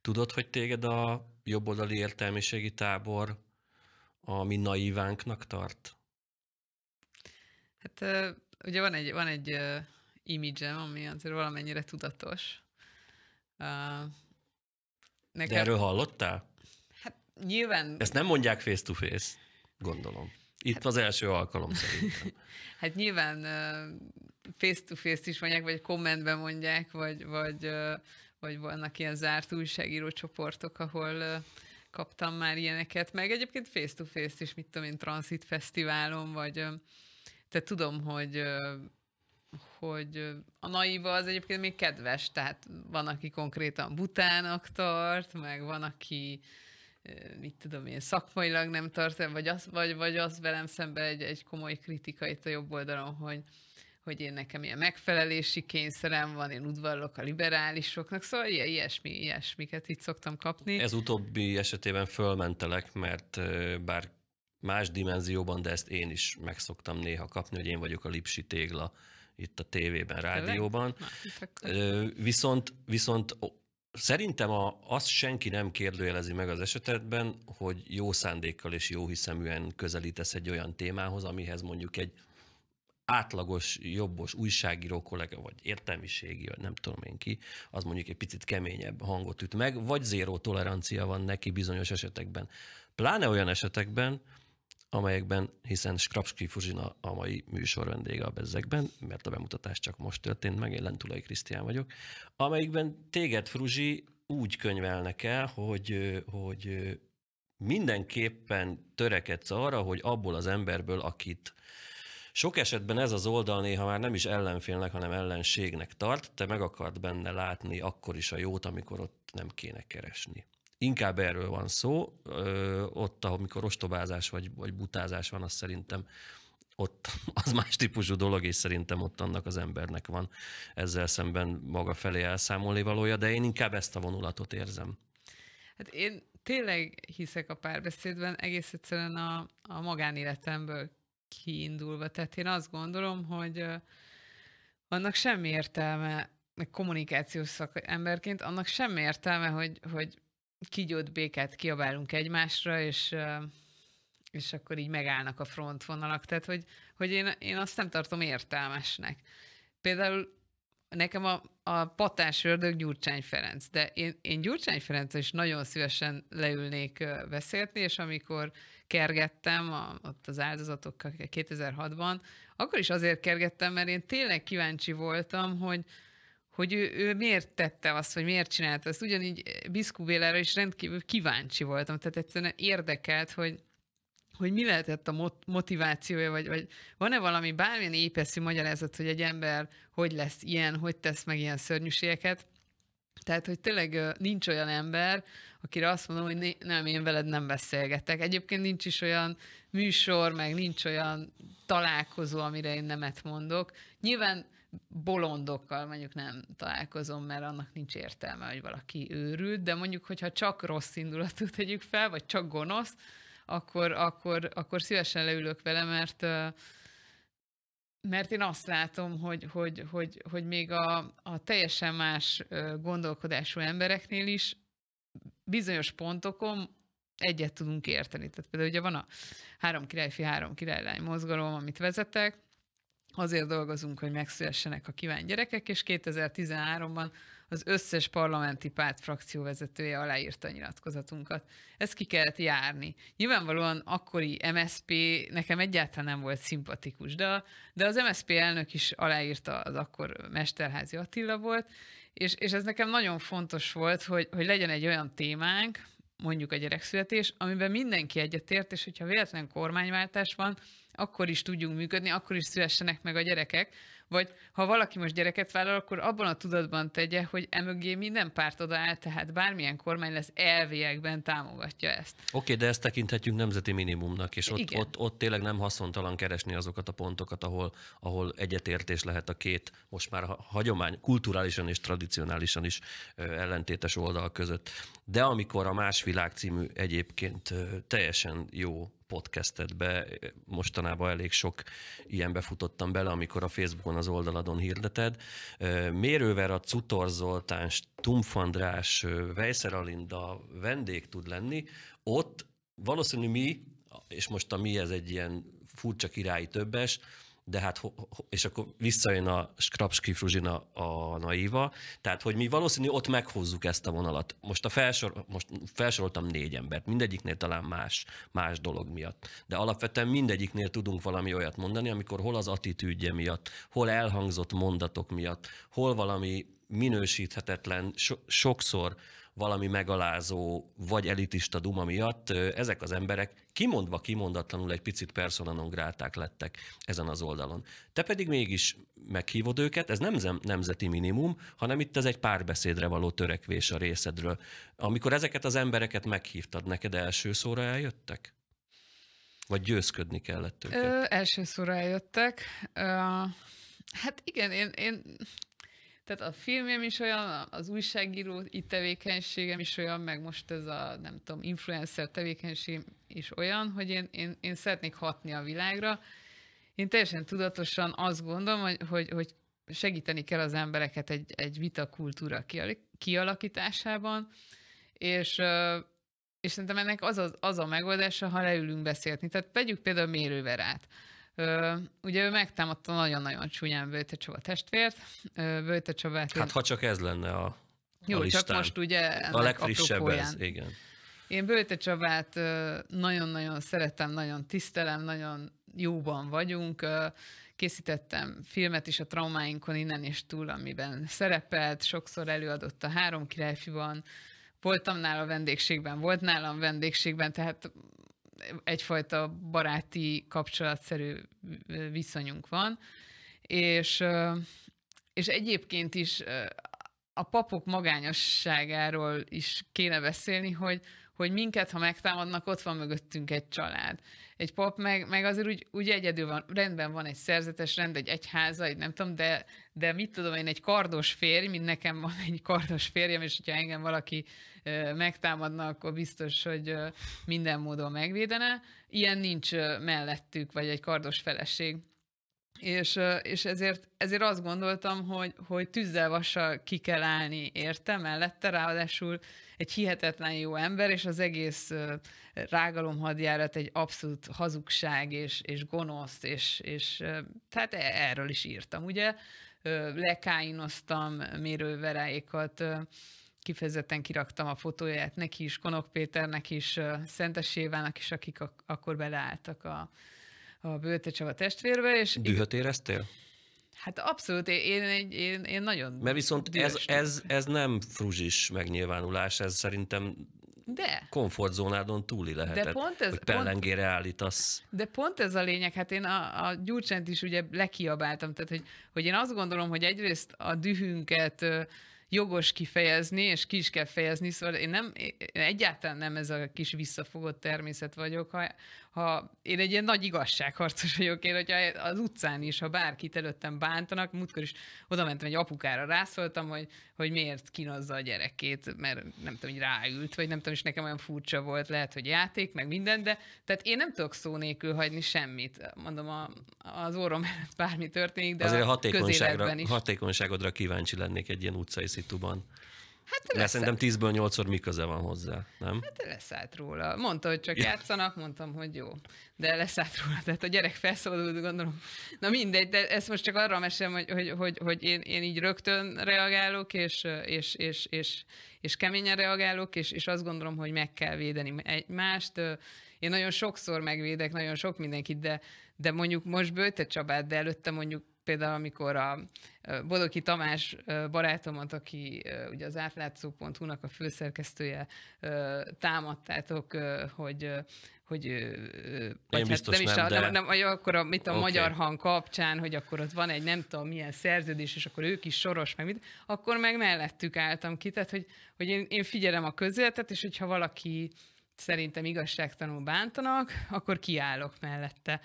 Tudod, hogy téged a jobboldali értelmiségi tábor a mi naívánknak tart? Hát ugye van egy, van egy uh, imidzsem, ami azért valamennyire tudatos. Uh, nekem... De erről hallottál? Hát nyilván... Ezt nem mondják face to face, gondolom. Itt hát... az első alkalom szerintem. hát nyilván uh, face to face is mondják, vagy kommentben mondják, vagy, vagy uh, vagy vannak ilyen zárt újságíró csoportok, ahol kaptam már ilyeneket, meg egyébként face-to-face is, mit tudom én, Transit Fesztiválon, vagy tehát tudom, hogy hogy a naiva az egyébként még kedves, tehát van, aki konkrétan butának tart, meg van, aki mit tudom én, szakmailag nem tart, vagy az, vagy, vagy az velem szemben egy, egy komoly kritika itt a jobb oldalon, hogy, hogy én nekem ilyen megfelelési kényszerem van, én udvarlok a liberálisoknak, szóval ilyen, ilyesmi, ilyesmiket itt szoktam kapni. Ez utóbbi esetében fölmentelek, mert bár más dimenzióban, de ezt én is megszoktam néha kapni, hogy én vagyok a lipsi tégla itt a tévében, rádióban. Na, hát viszont, viszont Szerintem a, azt senki nem kérdőjelezi meg az esetetben, hogy jó szándékkal és jó hiszeműen közelítesz egy olyan témához, amihez mondjuk egy átlagos, jobbos újságíró kollega, vagy értelmiségi, vagy nem tudom én ki, az mondjuk egy picit keményebb hangot üt meg, vagy zéró tolerancia van neki bizonyos esetekben. Pláne olyan esetekben, amelyekben, hiszen Skrapski Fuzsina a mai műsor vendége a bezzekben, mert a bemutatás csak most történt meg, én Lentulai Krisztián vagyok, amelyikben téged, Fruzsi, úgy könyvelnek el, hogy, hogy mindenképpen törekedsz arra, hogy abból az emberből, akit sok esetben ez az oldal néha már nem is ellenfélnek, hanem ellenségnek tart, te meg akart benne látni akkor is a jót, amikor ott nem kéne keresni. Inkább erről van szó, ö, ott, amikor ostobázás vagy, vagy butázás van, az szerintem ott az más típusú dolog, és szerintem ott annak az embernek van ezzel szemben maga felé elszámolni valója, de én inkább ezt a vonulatot érzem. Hát én tényleg hiszek a párbeszédben, egész egyszerűen a, a magánéletemből kiindulva. Tehát én azt gondolom, hogy annak semmi értelme, meg kommunikációs emberként annak semmi értelme, hogy, hogy kigyót békát kiabálunk egymásra, és, és akkor így megállnak a frontvonalak. Tehát, hogy, hogy én, én azt nem tartom értelmesnek. Például nekem a, a patás ördög Gyurcsány Ferenc, de én, én Gyurcsány Ferenc is nagyon szívesen leülnék beszélni, és amikor kergettem a, ott az áldozatokkal 2006-ban, akkor is azért kergettem, mert én tényleg kíváncsi voltam, hogy, hogy ő, ő miért tette azt, vagy miért csinálta ezt. Ugyanígy Biszkú Bélára is rendkívül kíváncsi voltam, tehát egyszerűen érdekelt, hogy, hogy mi lehetett a motivációja, vagy, vagy van-e valami bármilyen épeszű magyarázat, hogy egy ember hogy lesz ilyen, hogy tesz meg ilyen szörnyűségeket. Tehát, hogy tényleg nincs olyan ember, akire azt mondom, hogy nem, én veled nem beszélgetek. Egyébként nincs is olyan műsor, meg nincs olyan találkozó, amire én nemet mondok. Nyilván bolondokkal mondjuk nem találkozom, mert annak nincs értelme, hogy valaki őrült, de mondjuk, hogyha csak rossz indulatú tegyük fel, vagy csak gonosz, akkor, akkor, akkor szívesen leülök vele, mert uh, mert én azt látom, hogy, hogy, hogy, hogy még a, a teljesen más gondolkodású embereknél is bizonyos pontokon egyet tudunk érteni. Tehát például ugye van a három királyfi, három királylány mozgalom, amit vezetek, azért dolgozunk, hogy megszülessenek a kívánt gyerekek, és 2013-ban az összes parlamenti párt frakció vezetője aláírta a nyilatkozatunkat. Ezt ki kellett járni. Nyilvánvalóan akkori MSP nekem egyáltalán nem volt szimpatikus, de, de az MSP elnök is aláírta, az akkor Mesterházi Attila volt, és, és ez nekem nagyon fontos volt, hogy, hogy legyen egy olyan témánk, mondjuk a gyerekszületés, amiben mindenki egyetért, és hogyha véletlen kormányváltás van, akkor is tudjunk működni, akkor is szülessenek meg a gyerekek, vagy ha valaki most gyereket vállal, akkor abban a tudatban tegye, hogy emögé minden párt odaáll, tehát bármilyen kormány lesz, elviekben támogatja ezt. Oké, okay, de ezt tekinthetjük nemzeti minimumnak, és ott, Igen. ott, ott tényleg nem haszontalan keresni azokat a pontokat, ahol, ahol egyetértés lehet a két most már hagyomány, kulturálisan és tradicionálisan is ellentétes oldal között. De amikor a Más Világ című egyébként teljesen jó podcastedbe mostanában elég sok ilyenbe futottam bele, amikor a Facebookon az oldaladon hirdeted. Mérővel a Cutor Zoltán, Stumpf András, Vejszer Alinda vendég tud lenni. Ott valószínű mi, és most a mi ez egy ilyen furcsa királyi többes, de hát, és akkor visszajön a Skrapski Fruzsina a naíva, tehát hogy mi valószínű ott meghúzzuk ezt a vonalat. Most, a felsor, most felsoroltam négy embert, mindegyiknél talán más, más dolog miatt, de alapvetően mindegyiknél tudunk valami olyat mondani, amikor hol az attitűdje miatt, hol elhangzott mondatok miatt, hol valami minősíthetetlen, so, sokszor valami megalázó vagy elitista duma miatt ezek az emberek kimondva kimondatlanul egy picit personanon gráták lettek ezen az oldalon. Te pedig mégis meghívod őket, ez nem nemzeti minimum, hanem itt ez egy párbeszédre való törekvés a részedről. Amikor ezeket az embereket meghívtad, neked első szóra eljöttek? Vagy győzködni kellett őket? Ö, első szóra eljöttek. Ö, hát igen, én, én tehát a filmem is olyan, az újságíró itt tevékenységem is olyan, meg most ez a, nem tudom, influencer tevékenység is olyan, hogy én, én, én szeretnék hatni a világra. Én teljesen tudatosan azt gondolom, hogy, hogy, hogy segíteni kell az embereket egy, egy vitakultúra kialakításában, és, és szerintem ennek az a, az a megoldása, ha leülünk beszélni. Tehát vegyük például mérőverát. Ö, ugye ő megtámadta nagyon-nagyon csúnyán Böjte Csaba testvért. Ö, Böjte Csaba, Hát ha csak ez lenne a, jó, a listán. csak most ugye A legfrissebb ez, igen. Én Böjte Csabát nagyon-nagyon szeretem, nagyon tisztelem, nagyon jóban vagyunk. Készítettem filmet is a traumáinkon innen és túl, amiben szerepelt, sokszor előadott a Három királyfiban, voltam nála vendégségben, volt nálam vendégségben, tehát egyfajta baráti kapcsolatszerű viszonyunk van, és, és egyébként is a papok magányosságáról is kéne beszélni, hogy, hogy minket, ha megtámadnak, ott van mögöttünk egy család. Egy pap meg, meg azért úgy, úgy egyedül van, rendben van egy szerzetes rend, egy egyháza, egy nem tudom, de, de mit tudom én, egy kardos férj, mint nekem van egy kardos férjem, és hogyha engem valaki ö, megtámadna, akkor biztos, hogy ö, minden módon megvédene. Ilyen nincs ö, mellettük, vagy egy kardos feleség. És, és ezért, ezért azt gondoltam, hogy, hogy tűzzel vassal ki kell állni érte, mellette ráadásul egy hihetetlen jó ember, és az egész hadjárat egy abszolút hazugság, és, és gonosz, és, és tehát e, erről is írtam, ugye? Lekáinoztam mérőveráikat, kifejezetten kiraktam a fotóját neki is, Konok Péternek is, Szentes Évának is, akik ak- akkor beleálltak a, a Bőte Csaba testvérbe. És Dühöt éreztél? Hát abszolút, én, én, én, én nagyon... Mert viszont ez, ez, ez nem fruzsis megnyilvánulás, ez szerintem de. komfortzónádon túli lehet. de pont ez, hogy pellengére pont, állítasz. De pont ez a lényeg, hát én a, a Gyurcsent is ugye lekiabáltam, tehát hogy, hogy én azt gondolom, hogy egyrészt a dühünket jogos kifejezni, és ki is kell fejezni, szóval én nem, én egyáltalán nem ez a kis visszafogott természet vagyok, ha, ha én egy ilyen nagy igazságharcos vagyok, én hogyha az utcán is, ha bárkit előttem bántanak, múltkor is oda mentem egy apukára, rászóltam, hogy, hogy miért kínozza a gyerekét, mert nem tudom, hogy ráült, vagy nem tudom, és nekem olyan furcsa volt, lehet, hogy játék, meg minden, de tehát én nem tudok szó nélkül hagyni semmit. Mondom, a, az orrom bármi történik, de Azért a, a hatékonyságra, is. hatékonyságodra kíváncsi lennék egy ilyen utcai szituban. Hát De szerintem 10-ből 8 mi köze van hozzá, nem? Hát leszállt róla. Mondta, hogy csak játszanak, mondtam, hogy jó. De leszállt róla. Tehát a gyerek felszabadult, gondolom. Na mindegy, de ezt most csak arra mesélem, hogy, hogy, hogy, hogy én, én így rögtön reagálok, és, és, és, és, és keményen reagálok, és, és azt gondolom, hogy meg kell védeni egymást. Én nagyon sokszor megvédek, nagyon sok mindenkit, de, de mondjuk most Böjte Csabát, de előtte mondjuk például, amikor a Bodoki Tamás barátomat, aki ugye az átlátszó.hu-nak a főszerkesztője, támadtátok, hogy hogy vagy hát nem, is nem, a, de... nem, nem, akkor a, mit a okay. magyar hang kapcsán, hogy akkor ott van egy nem tudom milyen szerződés, és akkor ők is soros, meg mit, akkor meg mellettük álltam ki, tehát hogy, hogy én, én figyelem a közéletet, és hogyha valaki szerintem igazságtanul bántanak, akkor kiállok mellette.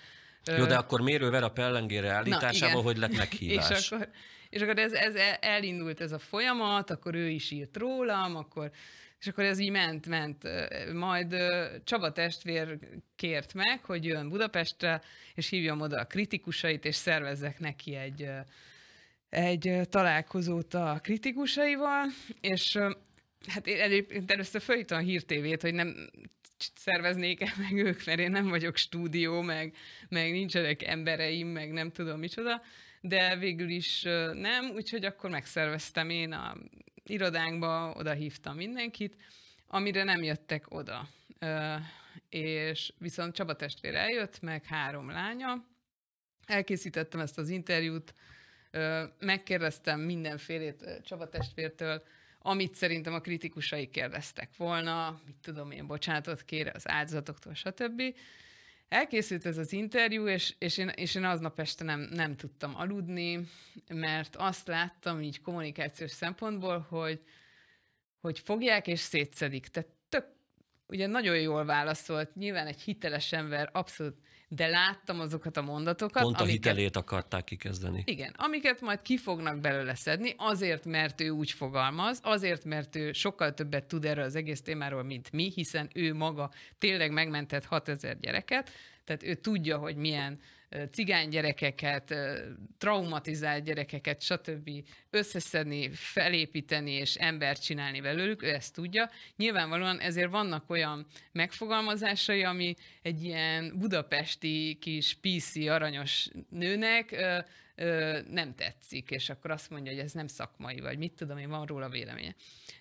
Jó, de akkor mérővel a pellengére állításával, hogy lett meghívás. és akkor, és akkor ez, ez elindult ez a folyamat, akkor ő is írt rólam, akkor, és akkor ez így ment, ment. Majd Csaba testvér kért meg, hogy jön Budapestre, és hívjam oda a kritikusait, és szervezzek neki egy, egy találkozót a kritikusaival, és Hát én egyébként először följöttem a hírtévét, hogy nem szerveznék -e meg ők, mert én nem vagyok stúdió, meg, meg nincsenek embereim, meg nem tudom micsoda, de végül is nem, úgyhogy akkor megszerveztem én a irodánkba, oda hívtam mindenkit, amire nem jöttek oda. És viszont Csaba testvér eljött, meg három lánya, elkészítettem ezt az interjút, megkérdeztem mindenfélét Csaba testvértől, amit szerintem a kritikusai kérdeztek volna, mit tudom én, bocsánatot kér az áldozatoktól, stb. Elkészült ez az interjú, és, és, én, és én aznap este nem, nem tudtam aludni, mert azt láttam így kommunikációs szempontból, hogy, hogy fogják és szétszedik. Tehát tök, ugye nagyon jól válaszolt, nyilván egy hiteles ember, abszolút de láttam azokat a mondatokat. Pont a amiket, hitelét akarták kikezdeni. Igen, amiket majd ki fognak belőle szedni, azért, mert ő úgy fogalmaz, azért, mert ő sokkal többet tud erről az egész témáról, mint mi, hiszen ő maga tényleg megmentett 6000 gyereket, tehát ő tudja, hogy milyen cigány gyerekeket, traumatizált gyerekeket, stb. összeszedni, felépíteni és embert csinálni belőlük, ő ezt tudja. Nyilvánvalóan ezért vannak olyan megfogalmazásai, ami egy ilyen budapesti kis PC aranyos nőnek nem tetszik, és akkor azt mondja, hogy ez nem szakmai, vagy mit tudom én, van róla véleménye.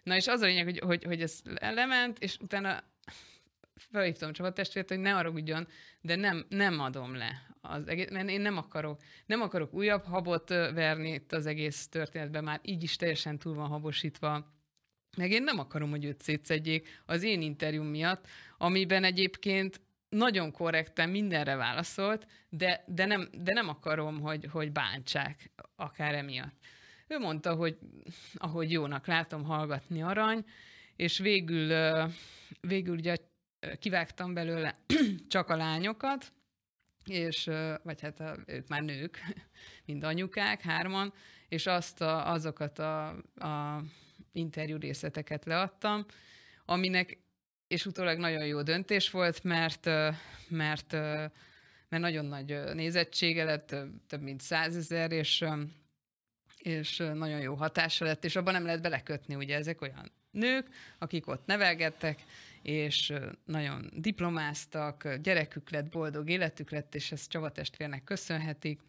Na és az a lényeg, hogy, hogy, hogy ez lement, és utána felhívtam a csapattestvért, hogy ne aragudjon, de nem, nem adom le az egész, mert én nem akarok, nem akarok újabb habot verni itt az egész történetben, már így is teljesen túl van habosítva meg én nem akarom, hogy őt szétszedjék az én interjúm miatt, amiben egyébként nagyon korrekten mindenre válaszolt, de, de, nem, de nem akarom, hogy, hogy bántsák akár emiatt. Ő mondta, hogy ahogy jónak látom, hallgatni arany, és végül, végül ugye a kivágtam belőle csak a lányokat, és, vagy hát a, ők már nők, mind anyukák, hárman, és azt a, azokat a, a interjú részleteket leadtam, aminek, és utólag nagyon jó döntés volt, mert, mert, mert nagyon nagy nézettsége lett, több mint százezer, és, és nagyon jó hatása lett, és abban nem lehet belekötni, ugye ezek olyan nők, akik ott nevelgettek, és nagyon diplomáztak, gyerekük lett, boldog életük lett, és ezt Csaba testvérnek köszönhetik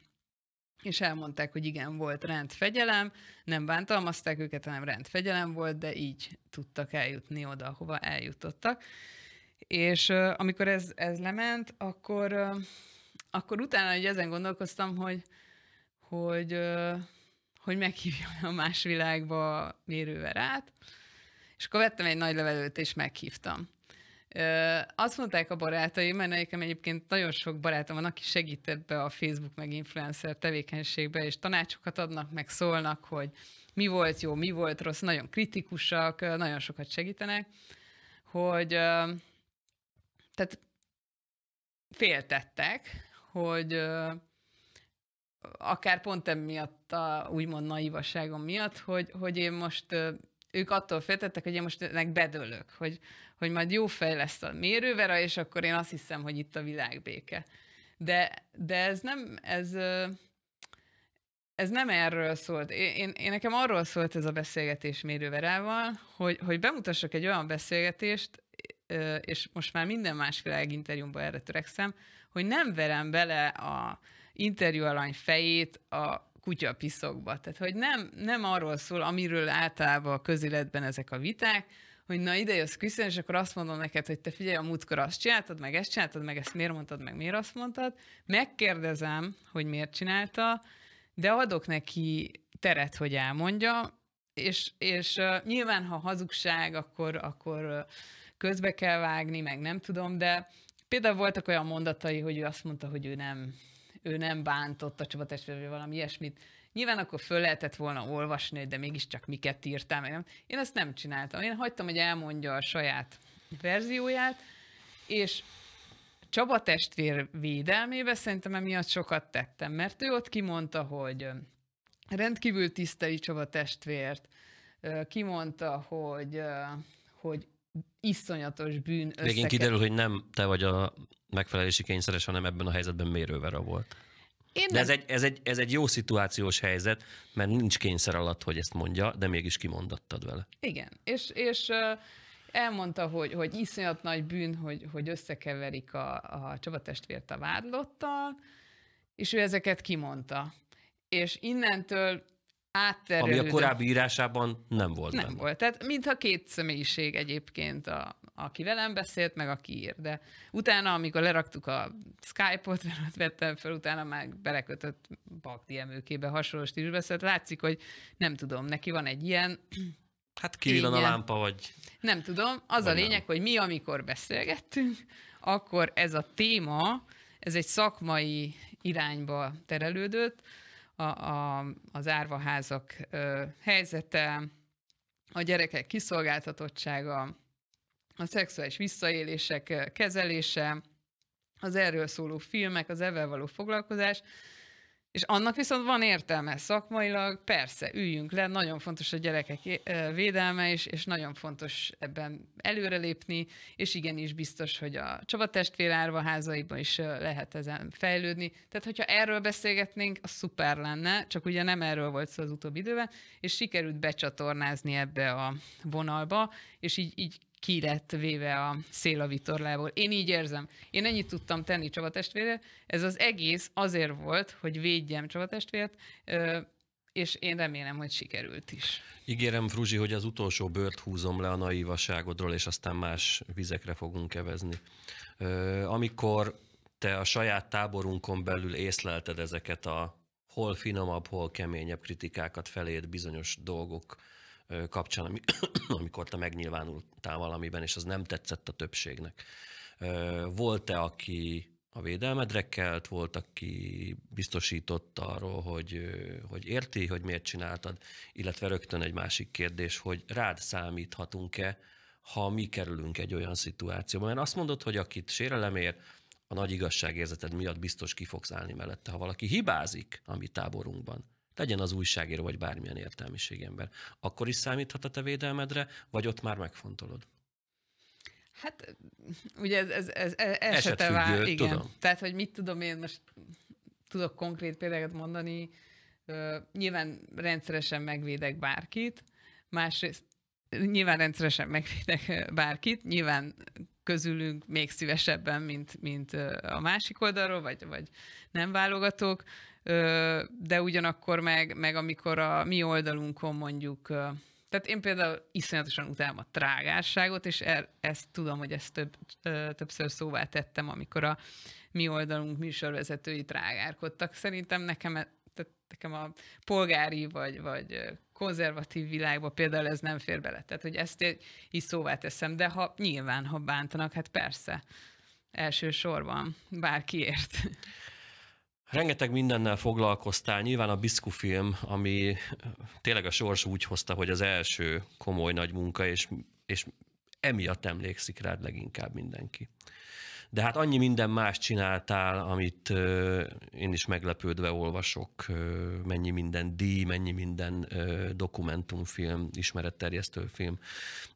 és elmondták, hogy igen, volt rendfegyelem, nem bántalmazták őket, hanem rendfegyelem volt, de így tudtak eljutni oda, hova eljutottak. És uh, amikor ez, ez lement, akkor, uh, akkor utána hogy ezen gondolkoztam, hogy, hogy, uh, hogy meghívjam a más világba mérővel át, és akkor vettem egy nagy levelőt, és meghívtam. Azt mondták a barátaim, mert nekem egyébként nagyon sok barátom van, aki segített be a Facebook meg influencer tevékenységbe, és tanácsokat adnak, meg szólnak, hogy mi volt jó, mi volt rossz, nagyon kritikusak, nagyon sokat segítenek, hogy tehát féltettek, hogy akár pont emiatt a úgymond naivaságom miatt, hogy, hogy én most ők attól féltettek, hogy én most ennek bedőlök, hogy, hogy majd jó fej lesz a mérővera, és akkor én azt hiszem, hogy itt a világ béke. De, de ez nem, ez, ez nem erről szólt. Én, én, én nekem arról szólt ez a beszélgetés mérőverával, hogy, hogy bemutassak egy olyan beszélgetést, és most már minden más interjúmban erre törekszem, hogy nem verem bele a interjú alany fejét a kutya piszokba. Tehát, hogy nem, nem arról szól, amiről általában a közéletben ezek a viták, hogy na ide jössz küszön, és akkor azt mondom neked, hogy te figyelj, a múltkor azt csináltad, meg ezt csináltad, meg ezt miért mondtad, meg miért azt mondtad. Megkérdezem, hogy miért csinálta, de adok neki teret, hogy elmondja, és, és uh, nyilván, ha hazugság, akkor, akkor uh, közbe kell vágni, meg nem tudom, de például voltak olyan mondatai, hogy ő azt mondta, hogy ő nem ő nem bántotta csapatestvére, vagy valami ilyesmit. Nyilván akkor föl lehetett volna olvasni, de mégiscsak miket írtál, meg nem. Én ezt nem csináltam. Én hagytam, hogy elmondja a saját verzióját, és Csaba testvér védelmébe szerintem emiatt sokat tettem, mert ő ott kimondta, hogy rendkívül tiszteli Csaba testvért, kimondta, hogy, hogy iszonyatos bűn összeket. Végén kiderül, hogy nem te vagy a megfelelési kényszeres, hanem ebben a helyzetben mérővera volt. Én de nem... ez, egy, ez, egy, ez egy jó szituációs helyzet, mert nincs kényszer alatt, hogy ezt mondja, de mégis kimondattad vele. Igen, és, és elmondta, hogy, hogy iszonyat nagy bűn, hogy, hogy összekeverik a, a Csaba a vádlottal, és ő ezeket kimondta. És innentől átterelődött. Ami a korábbi írásában nem volt. Nem benne. volt. Tehát mintha két személyiség egyébként, a, aki velem beszélt, meg aki ír. De utána, amikor leraktuk a Skype-ot, ott vettem fel, utána már belekötött Bakti emőkébe hasonló stílusban, szóval látszik, hogy nem tudom, neki van egy ilyen Hát kivillan a lámpa, vagy... Nem tudom. Az vagy a lényeg, nem. hogy mi, amikor beszélgettünk, akkor ez a téma, ez egy szakmai irányba terelődött, a, a, az árvaházak ö, helyzete, a gyerekek kiszolgáltatottsága, a szexuális visszaélések kezelése, az erről szóló filmek, az evel való foglalkozás, és annak viszont van értelme szakmailag, persze, üljünk le, nagyon fontos a gyerekek eh, védelme, és, és nagyon fontos ebben előrelépni, és igenis biztos, hogy a Csaba testvér árvaházaiban is eh, lehet ezen fejlődni. Tehát, hogyha erről beszélgetnénk, az szuper lenne, csak ugye nem erről volt szó az utóbbi időben, és sikerült becsatornázni ebbe a vonalba, és így, így ki lett véve a szél a vitorlából. Én így érzem. Én ennyit tudtam tenni Csaba testvére. Ez az egész azért volt, hogy védjem Csaba testvért, és én remélem, hogy sikerült is. Ígérem, Fruzsi, hogy az utolsó bört húzom le a naivaságodról, és aztán más vizekre fogunk kevezni. Amikor te a saját táborunkon belül észlelted ezeket a hol finomabb, hol keményebb kritikákat feléd bizonyos dolgok kapcsán, amikor te megnyilvánultál valamiben, és az nem tetszett a többségnek. Volt-e, aki a védelmedre kelt, volt, aki biztosított arról, hogy, hogy érti, hogy miért csináltad, illetve rögtön egy másik kérdés, hogy rád számíthatunk-e, ha mi kerülünk egy olyan szituációba. Mert azt mondod, hogy akit sérelem ér, a nagy igazságérzeted miatt biztos ki fogsz állni mellette. Ha valaki hibázik a mi táborunkban, legyen az újságíró vagy bármilyen értelmiség ember, akkor is számíthat a te védelmedre, vagy ott már megfontolod? Hát ugye ez, ez, ez, ez esete vár, igen. Tudom. Tehát, hogy mit tudom én most tudok konkrét példákat mondani, nyilván rendszeresen megvédek bárkit, másrészt nyilván rendszeresen megvédek bárkit, nyilván közülünk még szívesebben, mint, mint a másik oldalról, vagy, vagy nem válogatok de ugyanakkor meg, meg amikor a mi oldalunkon mondjuk tehát én például iszonyatosan utálom a trágárságot, és el, er, ezt tudom, hogy ezt több, többször szóvá tettem, amikor a mi oldalunk műsorvezetői trágárkodtak. Szerintem nekem, e, tehát nekem a polgári vagy, vagy konzervatív világban például ez nem fér bele. Tehát, hogy ezt is szóvá teszem, de ha nyilván, ha bántanak, hát persze, elsősorban, bárkiért. Rengeteg mindennel foglalkoztál, nyilván a Biszku film, ami tényleg a sors úgy hozta, hogy az első komoly nagy munka, és, és emiatt emlékszik rád leginkább mindenki de hát annyi minden más csináltál, amit én is meglepődve olvasok, mennyi minden díj, mennyi minden dokumentumfilm, ismeretterjesztő film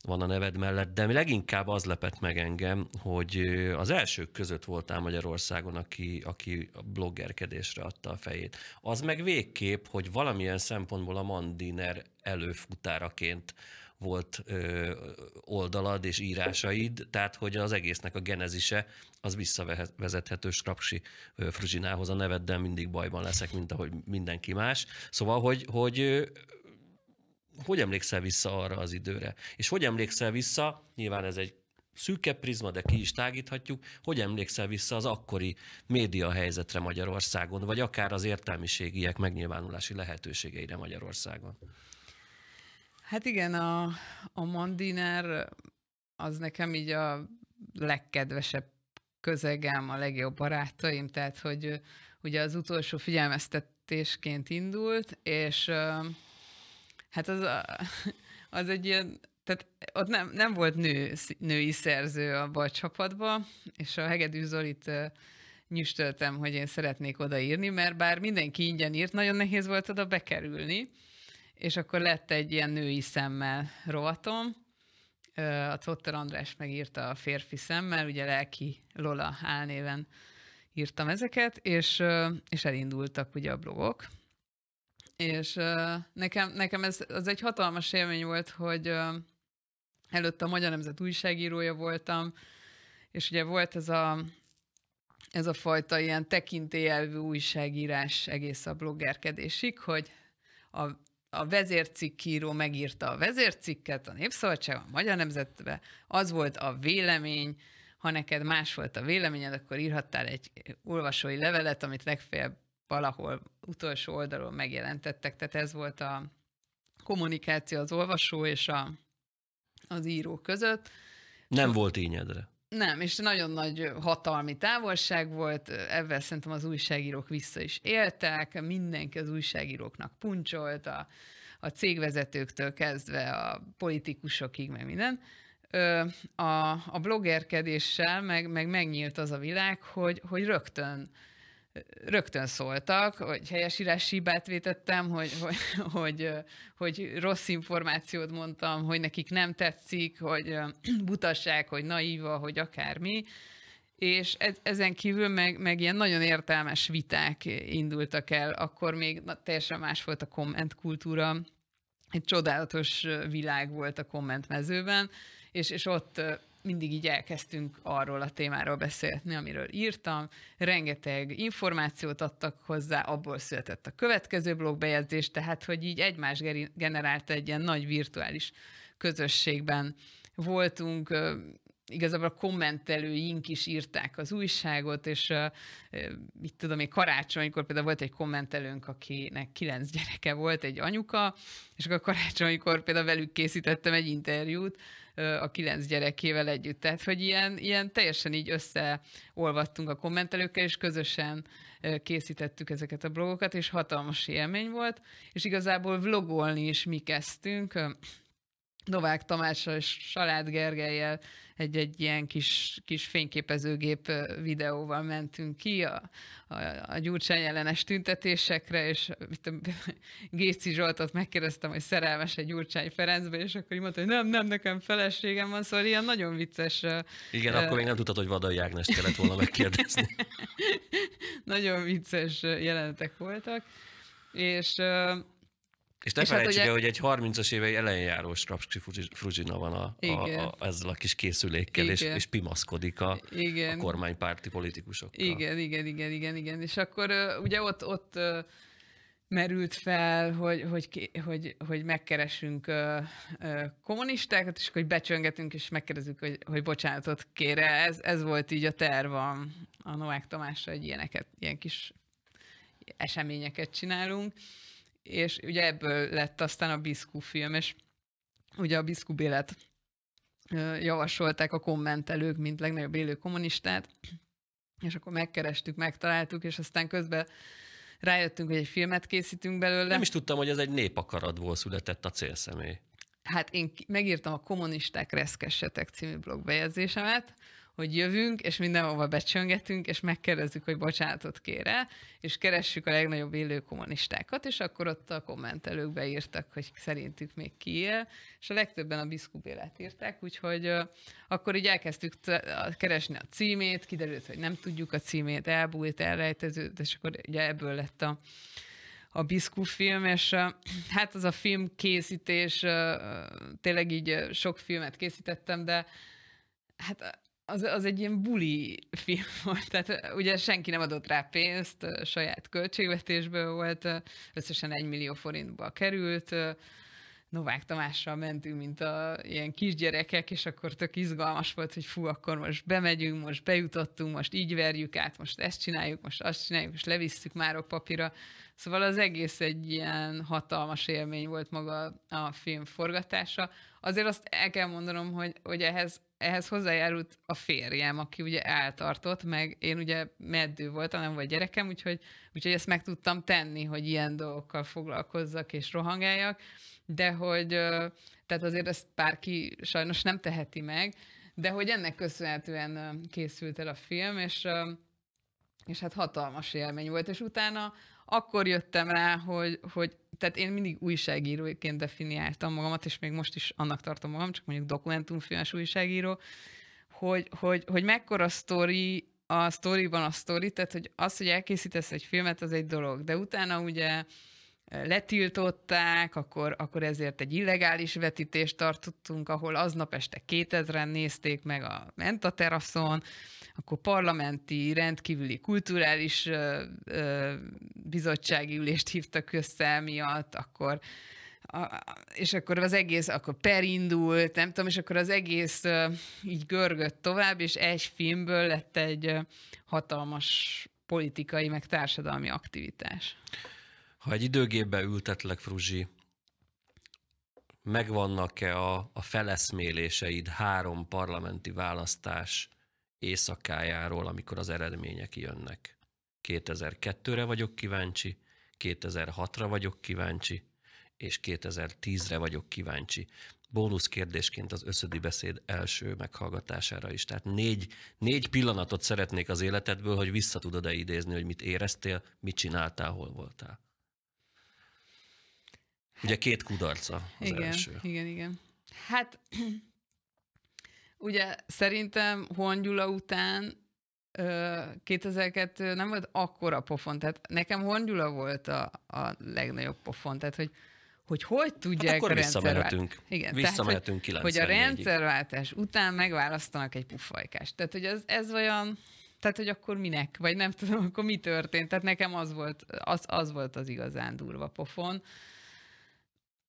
van a neved mellett, de leginkább az lepett meg engem, hogy az elsők között voltál Magyarországon, aki, aki bloggerkedésre adta a fejét. Az meg végképp, hogy valamilyen szempontból a Mandiner előfutáraként volt ö, oldalad és írásaid, tehát hogy az egésznek a genezise az visszavezethető Skrapsi Fruzsinához a neveddel mindig bajban leszek, mint ahogy mindenki más. Szóval, hogy, hogy hogy emlékszel vissza arra az időre? És hogy emlékszel vissza, nyilván ez egy szűkebb prizma, de ki is tágíthatjuk, hogy emlékszel vissza az akkori média helyzetre Magyarországon, vagy akár az értelmiségiek megnyilvánulási lehetőségeire Magyarországon? Hát igen, a, a mandiner az nekem így a legkedvesebb közegem, a legjobb barátaim, tehát hogy ugye az utolsó figyelmeztetésként indult, és hát az, a, az egy ilyen, tehát ott nem, nem volt nő, női szerző abban a csapatban, és a Hegedű Zolit nyüstöltem, hogy én szeretnék odaírni, mert bár mindenki ingyen írt, nagyon nehéz volt oda bekerülni, és akkor lett egy ilyen női szemmel rovatom. A Cotter András megírta a férfi szemmel, ugye Lelki Lola álnéven írtam ezeket, és, és elindultak ugye a blogok. És nekem, nekem ez az egy hatalmas élmény volt, hogy előtt a Magyar Nemzet újságírója voltam, és ugye volt ez a, ez a fajta ilyen tekintélyelvű újságírás egész a bloggerkedésig, hogy a a vezércikkíró megírta a vezércikket a Népszabadságon, a Magyar Nemzetbe, az volt a vélemény, ha neked más volt a véleményed, akkor írhattál egy olvasói levelet, amit legfeljebb valahol utolsó oldalon megjelentettek, tehát ez volt a kommunikáció az olvasó és a, az író között. Nem volt ínyedre. Nem, és nagyon nagy hatalmi távolság volt, ebben szerintem az újságírók vissza is éltek, mindenki az újságíróknak puncsolt, a, a cégvezetőktől kezdve a politikusokig, meg minden. A, a bloggerkedéssel meg, meg megnyílt az a világ, hogy, hogy rögtön rögtön szóltak, hogy helyesírás hibát vétettem, hogy, hogy, hogy, hogy rossz információt mondtam, hogy nekik nem tetszik, hogy butaság, hogy naíva, hogy akármi. És ez, ezen kívül meg, meg ilyen nagyon értelmes viták indultak el, akkor még na, teljesen más volt a kommentkultúra, egy csodálatos világ volt a kommentmezőben, és, és ott mindig így elkezdtünk arról a témáról beszélni, amiről írtam. Rengeteg információt adtak hozzá, abból született a következő blogbejegyzés, tehát hogy így egymás generálta egy ilyen nagy virtuális közösségben voltunk, igazából a kommentelőink is írták az újságot, és mit tudom én, karácsonykor például volt egy kommentelőnk, akinek kilenc gyereke volt, egy anyuka, és akkor karácsonykor például velük készítettem egy interjút, a kilenc gyerekével együtt. Tehát, hogy ilyen, ilyen teljesen így összeolvattunk a kommentelőkkel, és közösen készítettük ezeket a blogokat, és hatalmas élmény volt, és igazából vlogolni is mi kezdtünk, Novák Tamással és Salád Gergelyel egy, egy ilyen kis, kis fényképezőgép videóval mentünk ki a, a, a Gyurcsány ellenes tüntetésekre, és mit a, Géci Zsoltot megkérdeztem, hogy szerelmes egy Gyurcsány Ferencbe, és akkor így mondta, hogy nem, nem, nekem feleségem van, szóval ilyen nagyon vicces. Igen, uh, akkor még nem tudtad, hogy Vadai Ágnes kellett volna megkérdezni. nagyon vicces jelenetek voltak, és uh, és ne hát felejtsük ugye... el, hogy egy 30-as évei elején járó Strapski Fruzsina van a, a, a, ezzel a kis készülékkel, igen. és, és pimaszkodik a, igen. a kormánypárti politikusokkal. Igen, igen, igen, igen, igen. És akkor ugye ott, ott merült fel, hogy, hogy, hogy, hogy megkeresünk kommunistákat, és hogy becsöngetünk, és megkérdezünk, hogy, hogy bocsánatot kére. Ez, ez volt így a terv a, a Novák Tamásra, hogy ilyeneket, ilyen kis eseményeket csinálunk és ugye ebből lett aztán a Biszkú film, és ugye a Biszkú Bélet javasolták a kommentelők, mint legnagyobb élő kommunistát, és akkor megkerestük, megtaláltuk, és aztán közben rájöttünk, hogy egy filmet készítünk belőle. Nem is tudtam, hogy ez egy népakaratból született a célszemély. Hát én megírtam a Kommunisták reszkessetek című blogbejegyzésemet, hogy jövünk, és mindenhova becsöngetünk, és megkérdezzük, hogy bocsánatot kére, és keressük a legnagyobb élő kommunistákat, és akkor ott a kommentelők beírtak, hogy szerintük még ki él, és a legtöbben a biszkubélet írták, úgyhogy akkor így elkezdtük keresni a címét, kiderült, hogy nem tudjuk a címét, elbújt, elrejteződött, és akkor ugye ebből lett a a Biszkú film, és hát az a film készítés, tényleg így sok filmet készítettem, de hát az, az egy ilyen buli film volt, tehát ugye senki nem adott rá pénzt, saját költségvetésből volt, összesen egy millió forintba került, Novák Tamással mentünk, mint a ilyen kisgyerekek, és akkor tök izgalmas volt, hogy fú, akkor most bemegyünk, most bejutottunk, most így verjük át, most ezt csináljuk, most azt csináljuk, és levisszük már a papíra. Szóval az egész egy ilyen hatalmas élmény volt maga a film forgatása. Azért azt el kell mondanom, hogy, hogy ehhez ehhez hozzájárult a férjem, aki ugye eltartott, meg én ugye meddő voltam, nem volt gyerekem, úgyhogy, úgyhogy ezt meg tudtam tenni, hogy ilyen dolgokkal foglalkozzak és rohangáljak, de hogy tehát azért ezt bárki sajnos nem teheti meg, de hogy ennek köszönhetően készült el a film, és, és hát hatalmas élmény volt, és utána akkor jöttem rá, hogy, hogy tehát én mindig újságíróként definiáltam magamat, és még most is annak tartom magam, csak mondjuk dokumentumfilmes újságíró, hogy, hogy, hogy mekkora sztori a sztoriban a sztori, tehát hogy az, hogy elkészítesz egy filmet, az egy dolog, de utána ugye letiltották, akkor, akkor ezért egy illegális vetítést tartottunk, ahol aznap este 2000-en nézték meg a mentateraszon, akkor parlamenti rendkívüli kulturális ö, ö, bizottsági ülést hívtak össze miatt, akkor a, és akkor az egész, akkor perindult, nem tudom, és akkor az egész ö, így görgött tovább, és egy filmből lett egy hatalmas politikai, meg társadalmi aktivitás ha egy időgépbe ültetlek, Fruzsi, megvannak-e a, a feleszméléseid három parlamenti választás éjszakájáról, amikor az eredmények jönnek? 2002-re vagyok kíváncsi, 2006-ra vagyok kíváncsi, és 2010-re vagyok kíváncsi. Bónusz kérdésként az összödi beszéd első meghallgatására is. Tehát négy, négy pillanatot szeretnék az életedből, hogy vissza tudod-e idézni, hogy mit éreztél, mit csináltál, hol voltál. Ugye két kudarca az igen, első. Igen, igen. Hát ugye szerintem Gyula után 2002 nem volt akkora pofon, tehát nekem Gyula volt a, a legnagyobb pofon, tehát hogy hogy hogy tudják hát akkor a visszamehetünk. Igen, visszamehetünk tehát, hogy, hogy a rendszerváltás után megválasztanak egy pufajkást. Tehát, hogy ez, ez olyan, tehát, hogy akkor minek, vagy nem tudom, akkor mi történt. Tehát nekem az volt az, az, volt az igazán durva pofon.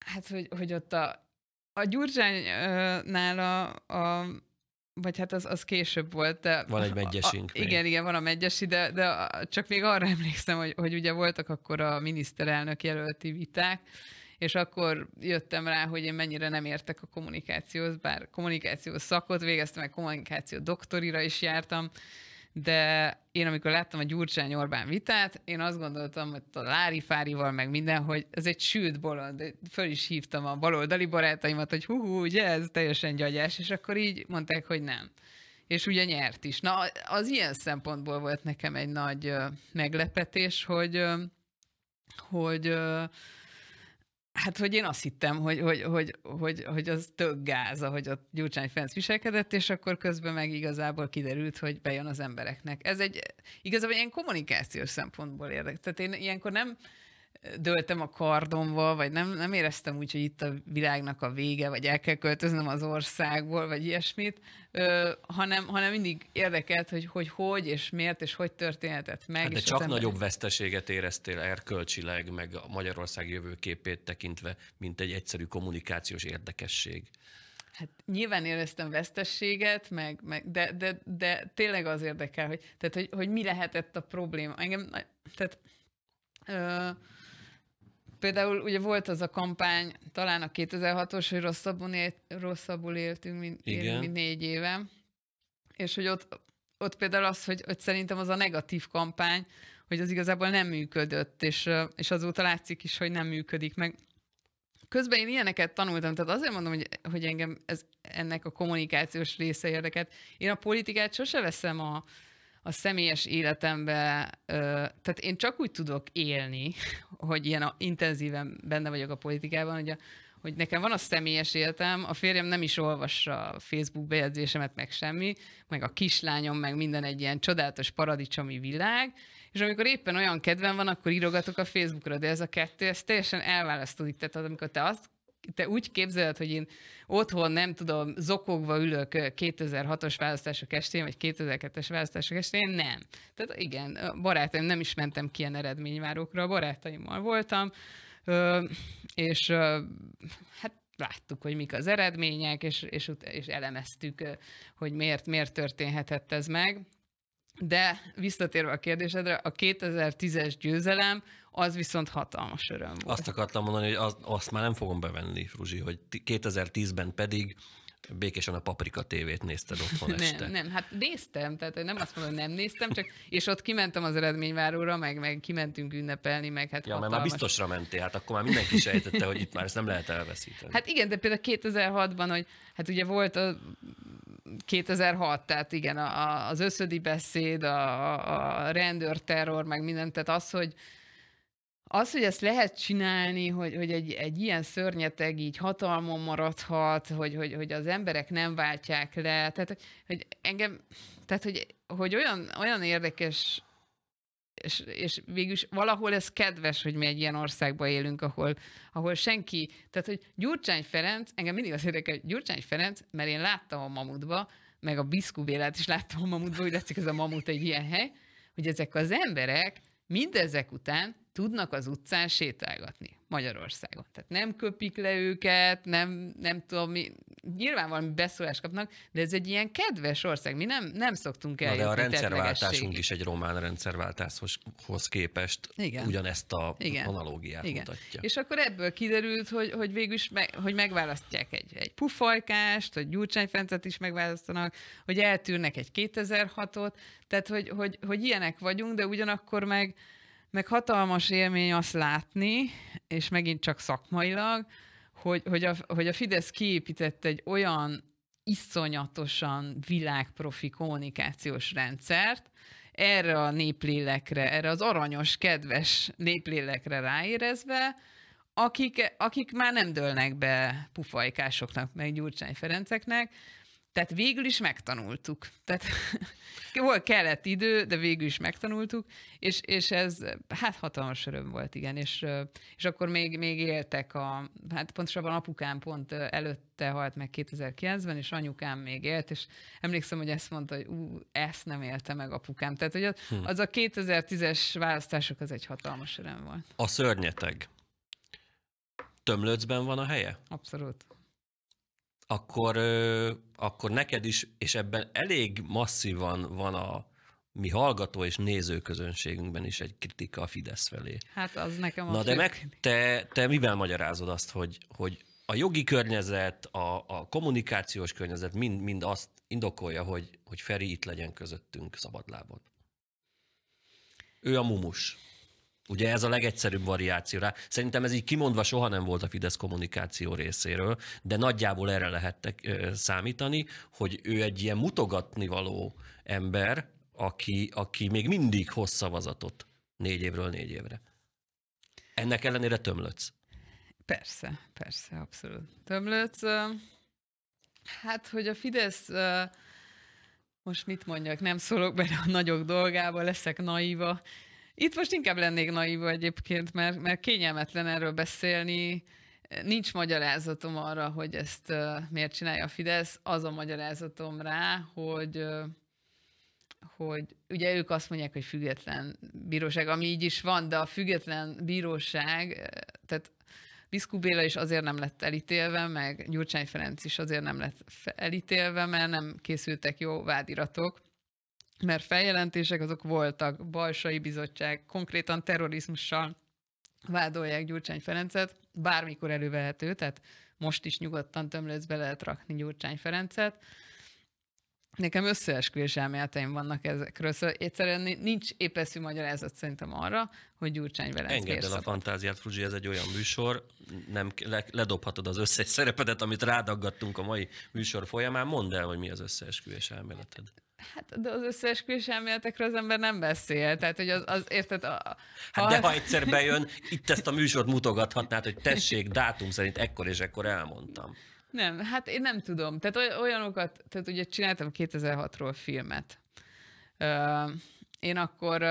Hát, hogy, hogy ott a, a Gyurcsánynál a, a vagy hát az, az később volt. De van egy megyesünk. A, a igen, igen, van a megyesi, de, de csak még arra emlékszem, hogy, hogy ugye voltak akkor a miniszterelnök jelölti viták, és akkor jöttem rá, hogy én mennyire nem értek a kommunikációhoz, bár kommunikációs szakot végeztem, meg kommunikáció doktorira is jártam, de én amikor láttam a Gyurcsány Orbán vitát, én azt gondoltam, hogy a Lári Fárival meg minden, hogy ez egy sült bolond. Föl is hívtam a baloldali barátaimat, hogy hú, hú ugye ez teljesen gyagyás, és akkor így mondták, hogy nem. És ugye nyert is. Na, az ilyen szempontból volt nekem egy nagy meglepetés, hogy hogy Hát, hogy én azt hittem, hogy, hogy, hogy, hogy, hogy az több gáz, ahogy a Gyurcsány Ferenc viselkedett, és akkor közben meg igazából kiderült, hogy bejön az embereknek. Ez egy igazából ilyen kommunikációs szempontból érdekes. Tehát én ilyenkor nem, döltem a kardomba, vagy nem, nem éreztem úgy, hogy itt a világnak a vége, vagy el kell költöznem az országból, vagy ilyesmit, ö, hanem, hanem mindig érdekelt, hogy, hogy hogy és miért, és hogy történhetett meg. Hát de csak ember... nagyobb veszteséget éreztél erkölcsileg, meg a Magyarország jövőképét tekintve, mint egy egyszerű kommunikációs érdekesség. Hát nyilván éreztem vesztességet, meg, meg de, de, de, tényleg az érdekel, hogy, tehát, hogy, hogy mi lehetett a probléma. Engem, tehát, ö, például ugye volt az a kampány, talán a 2006-os, hogy rosszabbul, élt, rosszabbul éltünk, mint, élünk, mint négy éve. És hogy ott, ott például az, hogy, hogy szerintem az a negatív kampány, hogy az igazából nem működött, és, és azóta látszik is, hogy nem működik meg. Közben én ilyeneket tanultam, tehát azért mondom, hogy, hogy engem ez, ennek a kommunikációs része érdeket. Én a politikát sose veszem a, a személyes életembe, tehát én csak úgy tudok élni, hogy ilyen a, intenzíven benne vagyok a politikában, hogy, a, hogy nekem van a személyes életem, a férjem nem is olvassa a Facebook bejegyzésemet, meg semmi, meg a kislányom, meg minden egy ilyen csodálatos paradicsomi világ, és amikor éppen olyan kedvem van, akkor írogatok a Facebookra, de ez a kettő, ez teljesen elválasztódik. Tehát amikor te azt te úgy képzeled, hogy én otthon, nem tudom, zokogva ülök 2006-os választások estén, vagy 2002-es választások estén? Nem. Tehát igen, barátaim, nem is mentem ki ilyen eredményvárókra, barátaimmal voltam, és hát láttuk, hogy mik az eredmények, és, és, és elemeztük, hogy miért, miért történhetett ez meg. De visszatérve a kérdésedre, a 2010-es győzelem az viszont hatalmas öröm volt. Azt akartam mondani, hogy az, azt már nem fogom bevenni, Fruzsi, hogy 2010-ben pedig békésen a Paprika tévét nézted otthon este. Nem, hát néztem, tehát nem azt mondom, nem néztem, csak és ott kimentem az eredményváróra, meg, meg kimentünk ünnepelni, meg hát Ja, hatalmas... mert már biztosra mentél, hát akkor már mindenki sejtette, hogy itt már ezt nem lehet elveszíteni. Hát igen, de például 2006-ban, hogy hát ugye volt a 2006, tehát igen, a, a, az összödi beszéd, a, a rendőrterror, meg mindent, tehát az, hogy az, hogy ezt lehet csinálni, hogy, hogy egy, egy ilyen szörnyeteg így hatalmon maradhat, hogy, hogy, hogy az emberek nem váltják le, tehát hogy engem, tehát hogy, hogy olyan, olyan érdekes és, és végülis valahol ez kedves, hogy mi egy ilyen országban élünk, ahol, ahol senki, tehát hogy Gyurcsány Ferenc, engem mindig az érdekel, hogy Gyurcsány Ferenc, mert én láttam a Mamutba, meg a Biszkubélát is láttam a Mamutba, hogy látszik ez a Mamut egy ilyen hely, hogy ezek az emberek mindezek után tudnak az utcán sétálgatni Magyarországon. Tehát nem köpik le őket, nem, nem tudom, mi, nyilván valami beszólást kapnak, de ez egy ilyen kedves ország, mi nem, nem szoktunk el. de a rendszerváltásunk is egy román rendszerváltáshoz képest Igen. ugyanezt a Igen. analógiát Igen. mutatja. És akkor ebből kiderült, hogy, hogy végül is meg, hogy megválasztják egy, egy pufajkást, hogy Gyurcsány Fencet is megválasztanak, hogy eltűrnek egy 2006-ot, tehát hogy, hogy, hogy ilyenek vagyunk, de ugyanakkor meg meg hatalmas élmény azt látni, és megint csak szakmailag, hogy, hogy, a, hogy a Fidesz kiépített egy olyan iszonyatosan világprofi kommunikációs rendszert, erre a néplélekre, erre az aranyos, kedves néplélekre ráérezve, akik, akik már nem dőlnek be pufajkásoknak, meg Gyurcsány Ferenceknek, tehát végül is megtanultuk. Tehát volt kellett idő, de végül is megtanultuk, és, és ez hát hatalmas öröm volt, igen. És, és akkor még, még éltek a, hát pontosabban apukám pont előtte halt meg 2009-ben, és anyukám még élt, és emlékszem, hogy ezt mondta, hogy ú, ezt nem élte meg apukám. Tehát, hogy az, hm. az a 2010-es választások, az egy hatalmas öröm volt. A szörnyeteg. Tömlöcben van a helye? Abszolút akkor, akkor neked is, és ebben elég masszívan van a mi hallgató és nézőközönségünkben is egy kritika a Fidesz felé. Hát az nekem Na de meg te, te mivel magyarázod azt, hogy, hogy a jogi környezet, a, a kommunikációs környezet mind, mind azt indokolja, hogy, hogy Feri itt legyen közöttünk szabadlábon. Ő a mumus. Ugye ez a legegyszerűbb variáció rá. Szerintem ez így kimondva soha nem volt a Fidesz kommunikáció részéről, de nagyjából erre lehettek számítani, hogy ő egy ilyen mutogatni való ember, aki, aki még mindig hoz szavazatot négy évről négy évre. Ennek ellenére tömlötsz. Persze, persze, abszolút. Tömlötsz. Hát, hogy a Fidesz most mit mondjak, nem szólok bele a nagyok dolgába, leszek naíva, itt most inkább lennék naív egyébként, mert, mert kényelmetlen erről beszélni, Nincs magyarázatom arra, hogy ezt miért csinálja a Fidesz. Az a magyarázatom rá, hogy hogy ugye ők azt mondják, hogy független bíróság, ami így is van, de a független bíróság, tehát Biszkú Béla is azért nem lett elítélve, meg Gyurcsány Ferenc is azért nem lett elítélve, mert nem készültek jó vádiratok mert feljelentések azok voltak, balsai bizottság, konkrétan terrorizmussal vádolják Gyurcsány Ferencet, bármikor elővehető, tehát most is nyugodtan tömlőzbe lehet rakni Gyurcsány Ferencet. Nekem összeesküvés elméleteim vannak ezekről, szóval egyszerűen nincs épeszű magyarázat szerintem arra, hogy Gyurcsány Ferenc Engedd el a fantáziát, Fruzsi, ez egy olyan műsor, nem le, ledobhatod az összes szerepedet, amit rádaggattunk a mai műsor folyamán. Mondd el, hogy mi az összeesküvés elméleted. Hát, de az összeesküvés elméletekről az ember nem beszél. Tehát, hogy az, az érted? A, a... Hát de ha egyszer bejön, itt ezt a műsort mutogathatnád, hogy tessék, dátum szerint ekkor és ekkor elmondtam. Nem, hát én nem tudom. Tehát olyanokat, tehát ugye csináltam 2006-ról filmet. Én akkor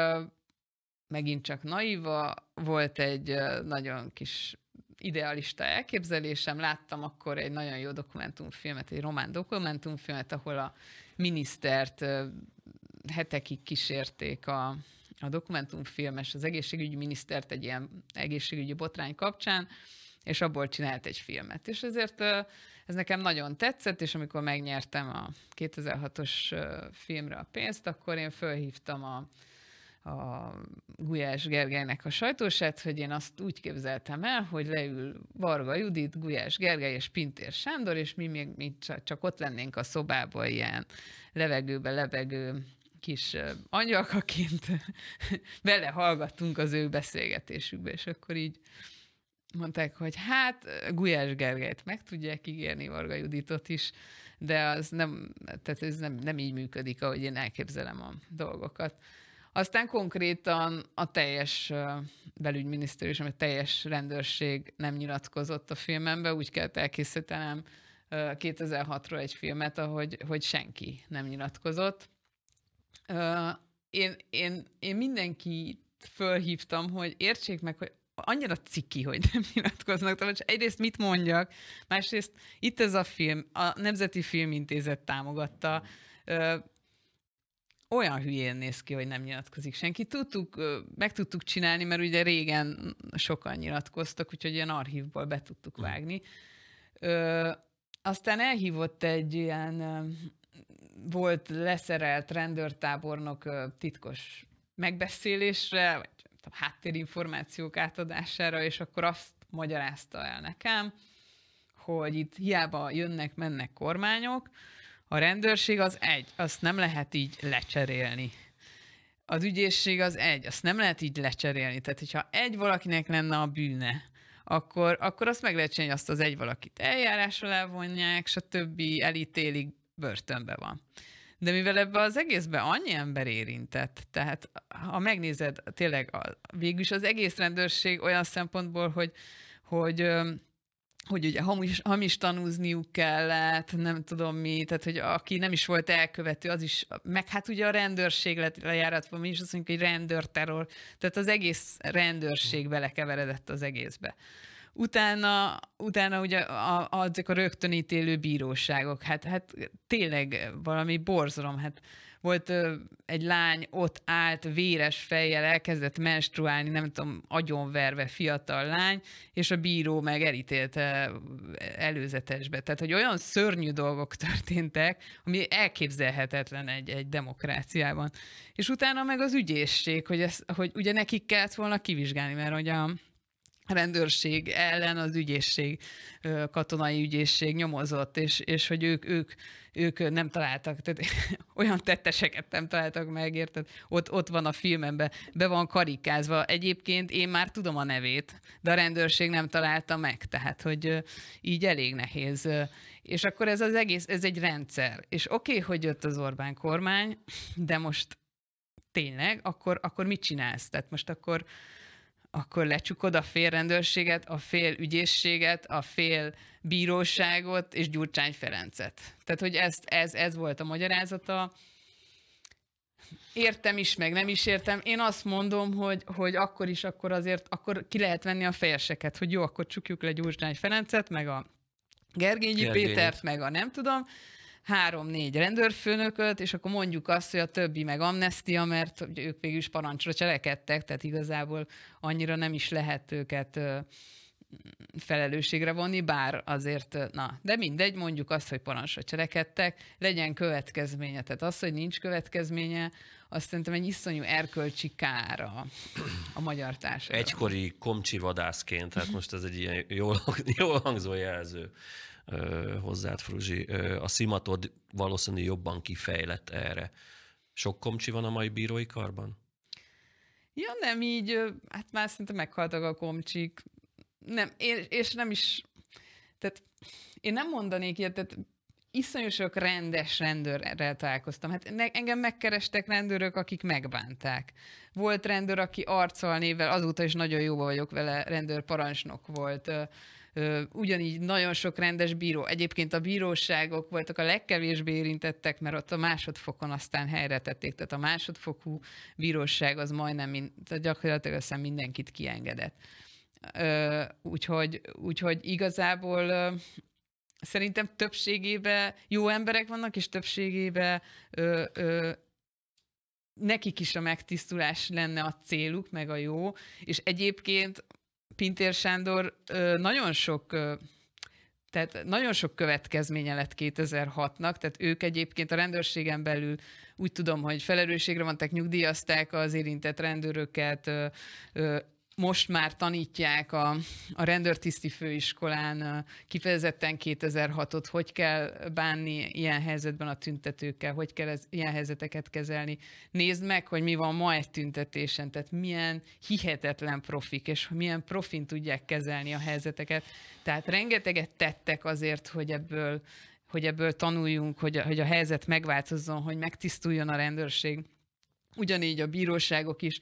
megint csak naiva, volt egy nagyon kis idealista elképzelésem. Láttam akkor egy nagyon jó dokumentumfilmet, egy román dokumentumfilmet, ahol a minisztert hetekig kísérték a, a dokumentumfilmes, az egészségügyi minisztert egy ilyen egészségügyi botrány kapcsán, és abból csinált egy filmet. És ezért ez nekem nagyon tetszett, és amikor megnyertem a 2006-os filmre a pénzt, akkor én fölhívtam a a Gulyás Gergelynek a sajtósát, hogy én azt úgy képzeltem el, hogy leül Varga Judit, Gulyás Gergely és Pintér Sándor, és mi még mi csak, csak ott lennénk a szobában ilyen levegőbe levegő kis angyalkaként belehallgattunk az ő beszélgetésükbe, és akkor így mondták, hogy hát Gulyás Gergelyt meg tudják ígérni, Varga Juditot is, de az nem, tehát ez nem, nem így működik, ahogy én elképzelem a dolgokat. Aztán konkrétan a teljes belügyminisztérium, a teljes rendőrség nem nyilatkozott a filmembe, úgy kellett elkészítenem 2006-ról egy filmet, ahogy hogy senki nem nyilatkozott. Én, én, én mindenkit fölhívtam, hogy értsék meg, hogy annyira ciki, hogy nem nyilatkoznak. Tehát egyrészt mit mondjak, másrészt itt ez a film, a Nemzeti Filmintézet támogatta, olyan hülyén néz ki, hogy nem nyilatkozik senki. Tudtuk, meg tudtuk csinálni, mert ugye régen sokan nyilatkoztak, úgyhogy ilyen archívból be tudtuk hm. vágni. Ö, aztán elhívott egy ilyen volt leszerelt rendőrtábornok titkos megbeszélésre, vagy tudom, háttérinformációk átadására, és akkor azt magyarázta el nekem, hogy itt hiába jönnek-mennek kormányok, a rendőrség az egy, azt nem lehet így lecserélni. Az ügyészség az egy, azt nem lehet így lecserélni. Tehát, hogyha egy valakinek lenne a bűne, akkor, akkor azt meg lehet csinálni, azt az egy valakit eljárásra levonják, többi elítélik, börtönbe van. De mivel ebbe az egészbe annyi ember érintett, tehát ha megnézed, tényleg a, végülis az egész rendőrség olyan szempontból, hogy, hogy hogy ugye hamis, hamis tanúzniuk kellett, nem tudom mi, tehát hogy aki nem is volt elkövető, az is, meg hát ugye a rendőrség lett lejáratva, mi is azt mondjuk, hogy rendőrterror, tehát az egész rendőrség belekeveredett az egészbe. Utána, utána ugye a, a, a rögtönítélő bíróságok, hát, hát tényleg valami borzalom, hát volt egy lány, ott állt véres fejjel, elkezdett menstruálni, nem tudom, agyonverve fiatal lány, és a bíró meg elítélte előzetesbe. Tehát, hogy olyan szörnyű dolgok történtek, ami elképzelhetetlen egy, egy demokráciában. És utána meg az ügyészség, hogy, ez, hogy ugye nekik kellett volna kivizsgálni, mert hogy a rendőrség ellen az ügyészség, katonai ügyészség nyomozott, és, és hogy ők, ők, ők nem találtak, tehát olyan tetteseket nem találtak meg, érted? Ott, ott van a filmemben, be van karikázva. Egyébként én már tudom a nevét, de a rendőrség nem találta meg, tehát hogy így elég nehéz. És akkor ez az egész, ez egy rendszer. És oké, okay, hogy jött az Orbán kormány, de most tényleg, akkor, akkor mit csinálsz? Tehát most akkor akkor lecsukod a fél rendőrséget, a fél ügyészséget, a fél bíróságot és Gyurcsány Ferencet. Tehát, hogy ezt, ez, ez volt a magyarázata. Értem is, meg nem is értem. Én azt mondom, hogy, hogy akkor is, akkor azért, akkor ki lehet venni a fejeseket, hogy jó, akkor csukjuk le Gyurcsány Ferencet, meg a Gergényi Gergény. Pétert, meg a nem tudom, három-négy rendőrfőnököt, és akkor mondjuk azt, hogy a többi meg amnestia, mert ők végül is parancsra cselekedtek, tehát igazából annyira nem is lehet őket felelősségre vonni, bár azért, na, de mindegy, mondjuk azt, hogy parancsra cselekedtek, legyen következménye. Tehát az, hogy nincs következménye, azt szerintem egy iszonyú erkölcsi kár a, a magyar társadalom. Egykori komcsi vadászként, tehát most ez egy ilyen jól, jól hangzó jelző hozzád, Fruzsi. A szimatod valószínűleg jobban kifejlett erre. Sok komcsi van a mai bírói karban? Ja, nem így, hát már szinte meghaltak a komcsik. Nem, és, és nem is, tehát én nem mondanék ilyet, tehát iszonyú sok rendes rendőrrel találkoztam. Hát engem megkerestek rendőrök, akik megbánták. Volt rendőr, aki arccal névvel, azóta is nagyon jó vagyok vele, rendőr parancsnok volt ugyanígy nagyon sok rendes bíró. Egyébként a bíróságok voltak a legkevésbé érintettek, mert ott a másodfokon aztán helyre tették. Tehát a másodfokú bíróság az majdnem, mint tehát gyakorlatilag aztán mindenkit kiengedett. Úgyhogy, úgyhogy igazából szerintem többségében jó emberek vannak, és többségében nekik is a megtisztulás lenne a céluk, meg a jó, és egyébként Pintér Sándor nagyon sok tehát nagyon sok következménye lett 2006-nak, tehát ők egyébként a rendőrségen belül úgy tudom, hogy felelősségre vantak, nyugdíjazták az érintett rendőröket, most már tanítják a, a rendőrtiszti főiskolán kifejezetten 2006-ot, hogy kell bánni ilyen helyzetben a tüntetőkkel, hogy kell ez, ilyen helyzeteket kezelni. Nézd meg, hogy mi van ma egy tüntetésen, tehát milyen hihetetlen profik, és milyen profin tudják kezelni a helyzeteket. Tehát rengeteget tettek azért, hogy ebből, hogy ebből tanuljunk, hogy a, hogy a helyzet megváltozzon, hogy megtisztuljon a rendőrség. Ugyanígy a bíróságok is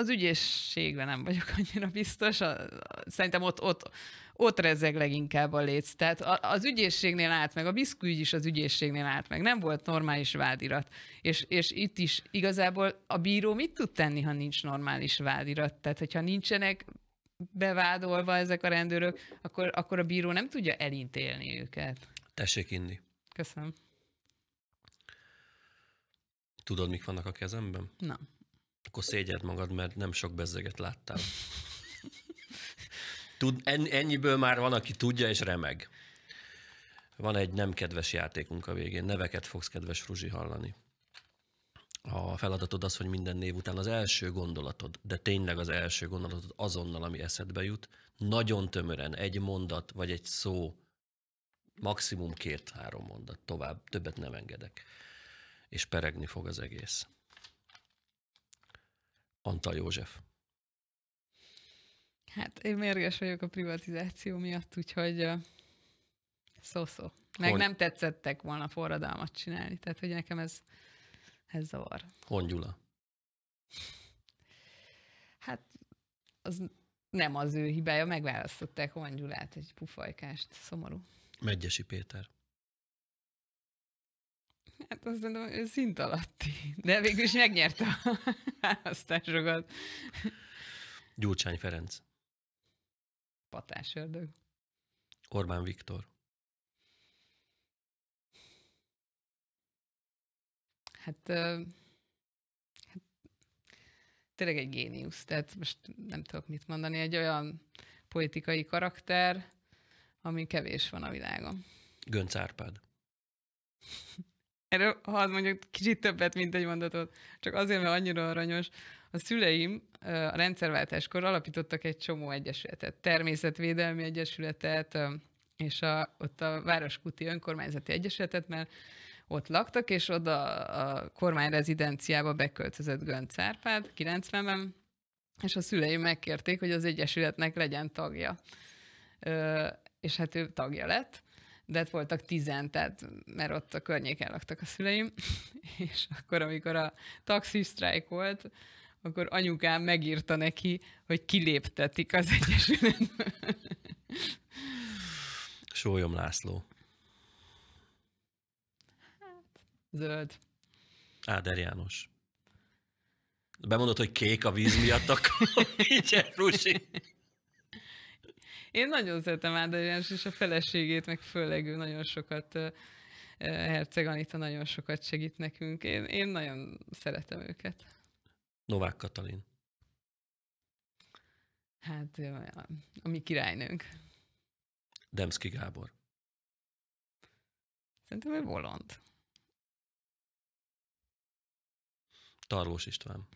az ügyészségben nem vagyok annyira biztos. Szerintem ott, ott, ott rezeg leginkább a léc. Tehát az ügyészségnél állt meg, a biszkügy is az ügyészségnél állt meg. Nem volt normális vádirat. És, és itt is igazából a bíró mit tud tenni, ha nincs normális vádirat? Tehát, hogyha nincsenek bevádolva ezek a rendőrök, akkor, akkor a bíró nem tudja elintélni őket. Tessék inni. Köszönöm. Tudod, mik vannak a kezemben? Nem akkor szégyed magad, mert nem sok bezzeget láttál. Tud, en, ennyiből már van, aki tudja és remeg. Van egy nem kedves játékunk a végén. Neveket fogsz, kedves Fruzsi, hallani. A feladatod az, hogy minden név után az első gondolatod, de tényleg az első gondolatod azonnal, ami eszedbe jut, nagyon tömören, egy mondat vagy egy szó, maximum két-három mondat tovább, többet nem engedek. És peregni fog az egész. Antal József. Hát én mérges vagyok a privatizáció miatt, úgyhogy szó-szó. Uh, Meg Hon... nem tetszettek volna forradalmat csinálni, tehát hogy nekem ez, ez zavar. Hongyula. Hát az nem az ő hibája, megválasztották Hongyulát, egy pufajkást, szomorú. Megyesi Péter. Hát azt mondom, hogy szint alatti. De végül is megnyerte a választásokat. Gyurcsány Ferenc. Patás ördög. Orbán Viktor. Hát, hát tényleg egy géniusz, tehát most nem tudok mit mondani, egy olyan politikai karakter, ami kevés van a világon. Gönc Árpád. Erről hadd mondjuk kicsit többet, mint egy mondatot, csak azért, mert annyira aranyos. A szüleim a rendszerváltáskor alapítottak egy csomó egyesületet, természetvédelmi egyesületet, és a, ott a Városkuti Önkormányzati Egyesületet, mert ott laktak, és oda a kormányrezidenciába beköltözött Gönc Árpád 90-ben, és a szüleim megkérték, hogy az Egyesületnek legyen tagja. Ö, és hát ő tagja lett, de hát voltak tizen, tehát mert ott a környéken laktak a szüleim, és akkor, amikor a taxi sztrájk volt, akkor anyukám megírta neki, hogy kiléptetik az Egyesületből. Sólyom László. Hát, zöld. Áder János. Bemondott, hogy kék a víz miatt, akkor így én nagyon szeretem Ádár János, és a feleségét, meg főleg ő nagyon sokat Herceg Anita nagyon sokat segít nekünk. Én, én nagyon szeretem őket. Novák Katalin. Hát a, a mi királynőnk. Demszki Gábor. Szerintem ő bolond. Tarlós István.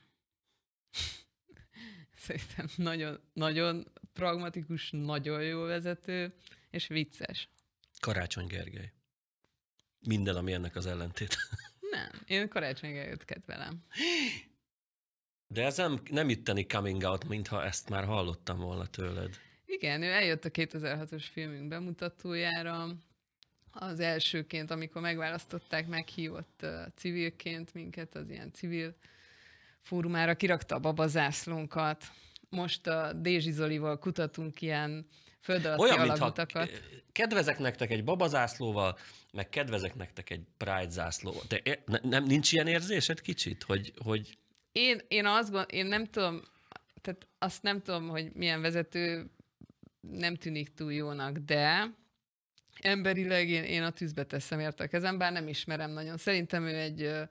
Szerintem nagyon, nagyon pragmatikus, nagyon jó vezető, és vicces. Karácsony Gergely. Minden, ami ennek az ellentét. Nem, én Karácsony Gergelyt kedvelem. De ez nem, nem itteni coming out, mintha ezt már hallottam volna tőled. Igen, ő eljött a 2006-os filmünk bemutatójára, az elsőként, amikor megválasztották, meghívott uh, civilként minket, az ilyen civil fórumára, kirakta a babazászlónkat, most a Dézsi Zolival kutatunk ilyen föld Olyan, alagutakat. Mintha kedvezek nektek egy babazászlóval, meg kedvezek nektek egy Pride zászlóval. De eh, ne, nem, nincs ilyen érzésed kicsit, hogy... hogy... Én, én azt gond, én nem tudom, tehát azt nem tudom, hogy milyen vezető nem tűnik túl jónak, de emberileg én, én a tűzbe teszem érte a kezem, bár nem ismerem nagyon. Szerintem ő egy ö,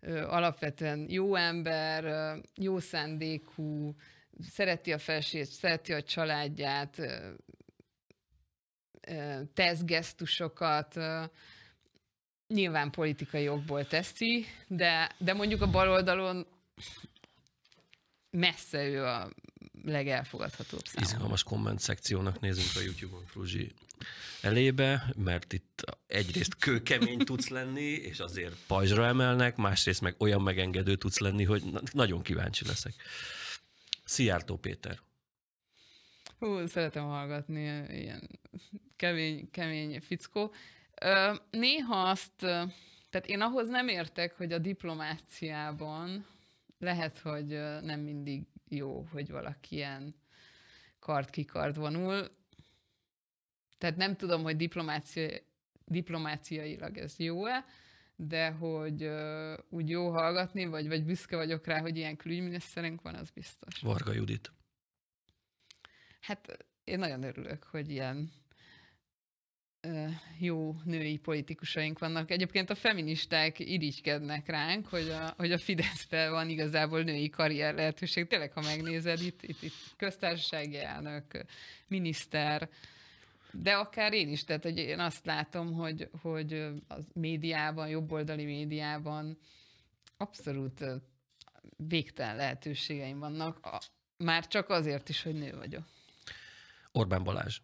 ö, alapvetően jó ember, ö, jó szándékú, szereti a felsét, szereti a családját, tesz gesztusokat, nyilván politikai jogból teszi, de, de mondjuk a baloldalon messze ő a legelfogadhatóbb számomra. Izgalmas komment szekciónak nézünk a YouTube-on Fruzsi elébe, mert itt egyrészt kőkemény tudsz lenni, és azért pajzsra emelnek, másrészt meg olyan megengedő tudsz lenni, hogy nagyon kíváncsi leszek. Szijjártó Péter. Hú, szeretem hallgatni ilyen kemény, kemény fickó. Néha azt, tehát én ahhoz nem értek, hogy a diplomáciában lehet, hogy nem mindig jó, hogy valaki ilyen kard kikard vonul. Tehát nem tudom, hogy diplomácia, diplomáciailag ez jó-e, de hogy uh, úgy jó hallgatni, vagy, vagy büszke vagyok rá, hogy ilyen külügyminiszterünk van, az biztos. Varga Judit. Hát én nagyon örülök, hogy ilyen jó női politikusaink vannak. Egyébként a feministák irigykednek ránk, hogy a, hogy a Fideszben van igazából női karrier lehetőség. Tényleg, ha megnézed, itt, itt, itt köztársasági elnök, miniszter, de akár én is, tehát hogy én azt látom, hogy, hogy a médiában, jobboldali médiában abszolút végtelen lehetőségeim vannak, a, már csak azért is, hogy nő vagyok. Orbán Balázs.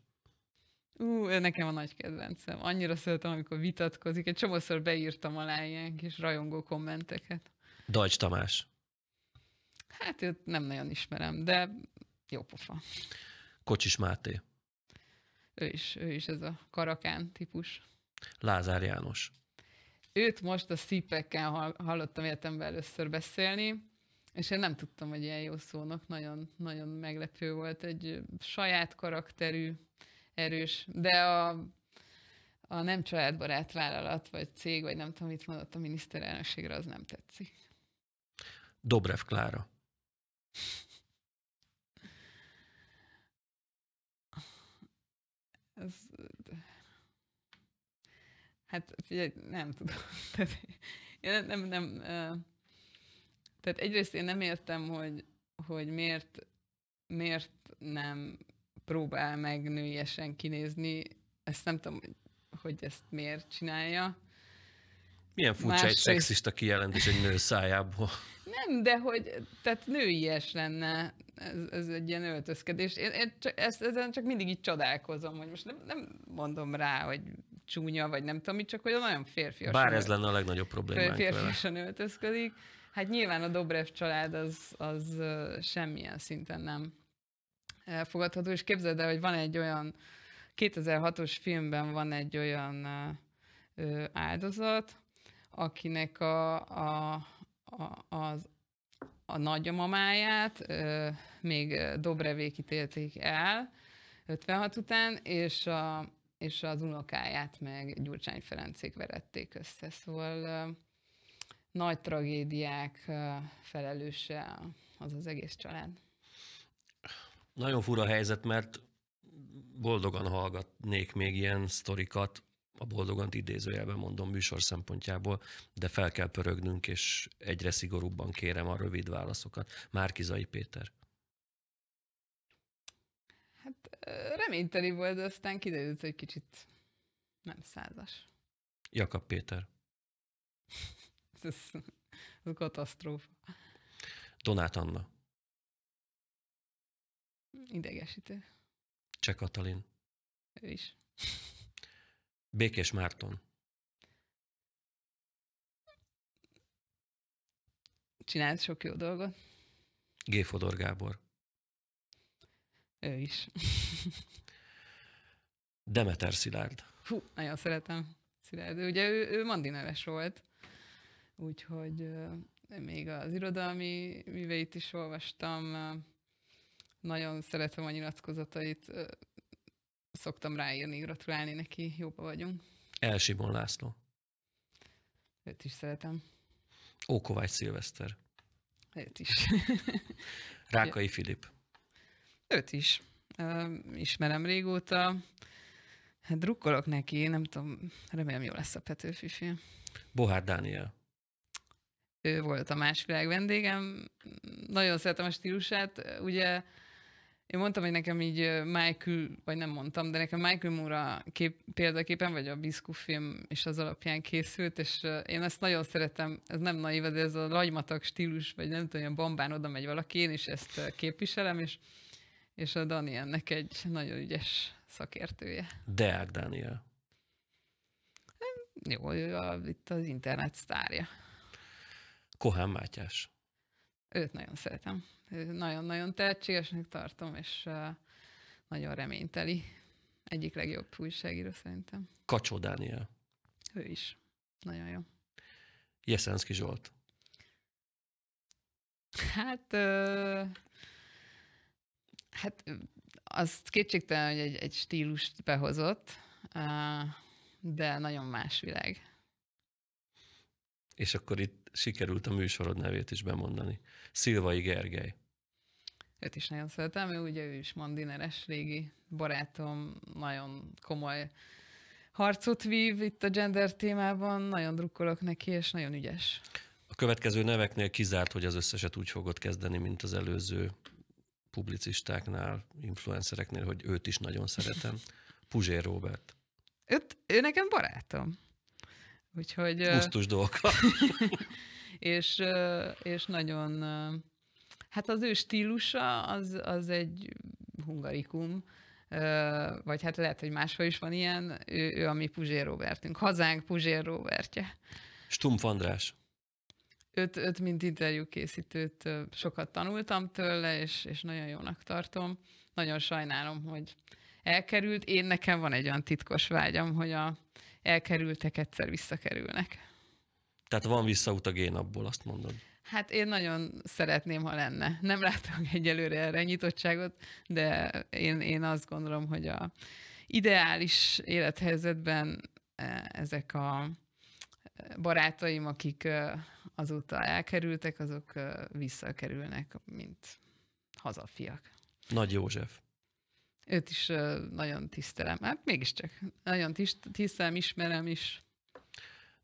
Ú, nekem a nagy kedvencem. Annyira szeretem, amikor vitatkozik. Egy csomószor beírtam alá ilyen kis rajongó kommenteket. Dajcs Tamás. Hát őt nem nagyon ismerem, de jó pofa. Kocsis Máté ő is, ő is ez a karakán típus. Lázár János. Őt most a szípekkel hallottam életemben először beszélni, és én nem tudtam, hogy ilyen jó szónak nagyon, nagyon meglepő volt. Egy saját karakterű, erős, de a a nem családbarát vállalat, vagy cég, vagy nem tudom, mit mondott a miniszterelnökségre, az nem tetszik. Dobrev Klára. Ez... Hát figyelj, nem tudom. Tehát, én nem, nem, nem, tehát egyrészt én nem értem, hogy, hogy miért, miért nem próbál meg nőiesen kinézni. Ezt nem tudom, hogy ezt miért csinálja. Milyen furcsa másrészt... egy szexista kijelentés egy nő szájából. Nem, de hogy, tehát nőies lenne ez, ez egy ilyen öltözkedés. Én, én csak, ezt, ezen csak mindig így csodálkozom, hogy most nem, nem mondom rá, hogy csúnya, vagy nem tudom, csak hogy nagyon férfias. Bár ez lenne a legnagyobb probléma. Férfiasan vele. öltözködik. Hát nyilván a Dobrev család az, az semmilyen szinten nem elfogadható, és képzeld el, hogy van egy olyan, 2006-os filmben van egy olyan áldozat, akinek a, a, a, az, a nagyomamáját még Dobrevék ítélték el 56 után, és, a, és az unokáját meg Gyurcsány Ferencék verették össze. Szóval ö, nagy tragédiák ö, felelőse az az egész család. Nagyon fura helyzet, mert boldogan hallgatnék még ilyen sztorikat, a boldogan idézőjelben mondom műsor szempontjából, de fel kell pörögnünk, és egyre szigorúbban kérem a rövid válaszokat. Márkizai Péter. Hát reményteli volt, de aztán kiderült, hogy kicsit nem százas. Jakab Péter. ez, ez katasztrófa. Donát Anna. Idegesítő. Cseh Katalin. Ő is. Békés Márton. Csinált sok jó dolgot. G. Fodor Gábor. Ő is. Demeter Szilárd. Hú, nagyon szeretem Szilárd. Ugye ő, ő Mandi neves volt, úgyhogy uh, még az irodalmi műveit is olvastam. nagyon szeretem a nyilatkozatait szoktam ráírni, gratulálni neki, jóba vagyunk. Elsibon László. Őt is szeretem. Ókovács Szilveszter. Őt is. Rákai Filip. Őt is. Ismerem régóta. Hát drukkolok neki, nem tudom, remélem jó lesz a Petőfi film. Bohár Dániel. Ő volt a másik világ vendégem. Nagyon szeretem a stílusát. Ugye én mondtam, hogy nekem így Michael, vagy nem mondtam, de nekem Michael Moore kép, példaképpen, vagy a Biscu film és az alapján készült, és én ezt nagyon szeretem, ez nem naív, de ez a lagymatag stílus, vagy nem tudom, olyan bombán oda megy valaki, én is ezt képviselem, és, és a Dani ennek egy nagyon ügyes szakértője. Deák Dániel. Jó, ő a, itt az internet sztárja. Kohán Mátyás őt nagyon szeretem. Nagyon-nagyon tehetségesnek tartom, és nagyon reményteli. Egyik legjobb újságíró szerintem. Kacsó Dániel. Ő is. Nagyon jó. Jeszenszki Zsolt. Hát, ö, hát az kétségtelen, hogy egy, egy stílust behozott, de nagyon más világ. És akkor itt sikerült a műsorod nevét is bemondani. Szilvai Gergely. Őt is nagyon szeretem, ő ugye ő is mandineres régi barátom, nagyon komoly harcot vív itt a gender témában, nagyon drukkolok neki, és nagyon ügyes. A következő neveknél kizárt, hogy az összeset úgy fogod kezdeni, mint az előző publicistáknál, influencereknél, hogy őt is nagyon szeretem. Puzsér Robert. Őt, ő nekem barátom. Úgyhogy... Pusztus dolga. és, és nagyon... Hát az ő stílusa az, az egy hungarikum, vagy hát lehet, hogy máshol is van ilyen, ő, ő a mi Puzsér Robertünk, hazánk Puzsér Robertje. Stumpf András. Őt, őt mint készítőt sokat tanultam tőle, és, és nagyon jónak tartom. Nagyon sajnálom, hogy elkerült. Én nekem van egy olyan titkos vágyam, hogy a elkerültek, egyszer visszakerülnek. Tehát van visszaút a gén abból, azt mondod. Hát én nagyon szeretném, ha lenne. Nem látok egyelőre erre nyitottságot, de én, én azt gondolom, hogy a ideális élethelyzetben eh, ezek a eh, barátaim, akik eh, azóta elkerültek, azok visszakerülnek, mint hazafiak. Nagy József. Őt is nagyon tisztelem. Hát mégiscsak nagyon tisztelem, ismerem is.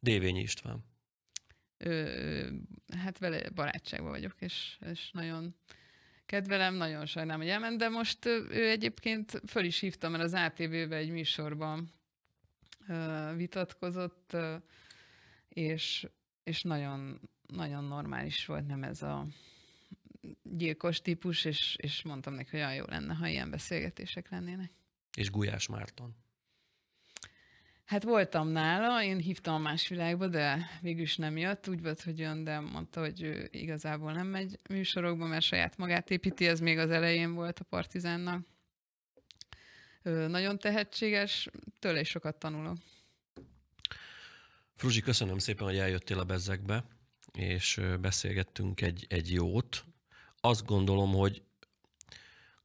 Dévény István. Ő, hát vele barátságban vagyok, és, és nagyon kedvelem, nagyon sajnálom, hogy elment, de most ő egyébként föl is hívtam, mert az ATV-be egy műsorban vitatkozott, és, és nagyon, nagyon normális volt, nem ez a gyilkos típus, és, és mondtam neki, hogy olyan jó lenne, ha ilyen beszélgetések lennének. És Gulyás Márton? Hát voltam nála, én hívtam a más világba, de végül is nem jött. Úgy volt, hogy jön, de mondta, hogy ő igazából nem megy műsorokba, mert saját magát építi, ez még az elején volt a Partizánnak. Ő nagyon tehetséges, tőle is sokat tanulok. Fruzsi, köszönöm szépen, hogy eljöttél a bezzekbe, és beszélgettünk egy, egy jót azt gondolom, hogy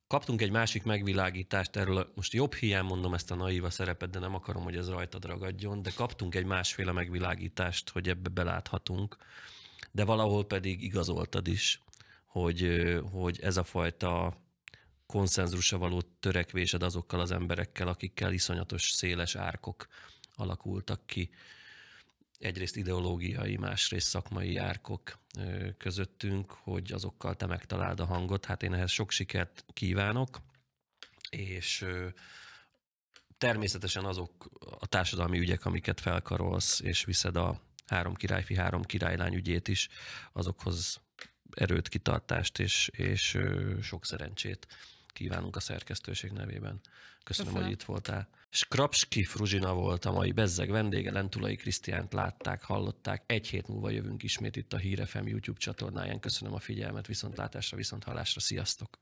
kaptunk egy másik megvilágítást erről, most jobb hiány mondom ezt a naíva szerepet, de nem akarom, hogy ez rajtad ragadjon, de kaptunk egy másféle megvilágítást, hogy ebbe beláthatunk, de valahol pedig igazoltad is, hogy, hogy ez a fajta konszenzusra való törekvésed azokkal az emberekkel, akikkel iszonyatos széles árkok alakultak ki. Egyrészt ideológiai, másrészt szakmai árkok közöttünk, hogy azokkal te megtaláld a hangot. Hát én ehhez sok sikert kívánok, és természetesen azok a társadalmi ügyek, amiket felkarolsz, és viszed a három királyfi, három királylány ügyét is, azokhoz erőt, kitartást és, és sok szerencsét kívánunk a szerkesztőség nevében. Köszönöm, Köszönöm. hogy itt voltál. Skrapski Fruzsina volt a mai bezzeg vendége, Lentulai Krisztiánt látták, hallották. Egy hét múlva jövünk ismét itt a Hírefem YouTube csatornáján. Köszönöm a figyelmet, viszontlátásra, viszonthallásra. Sziasztok!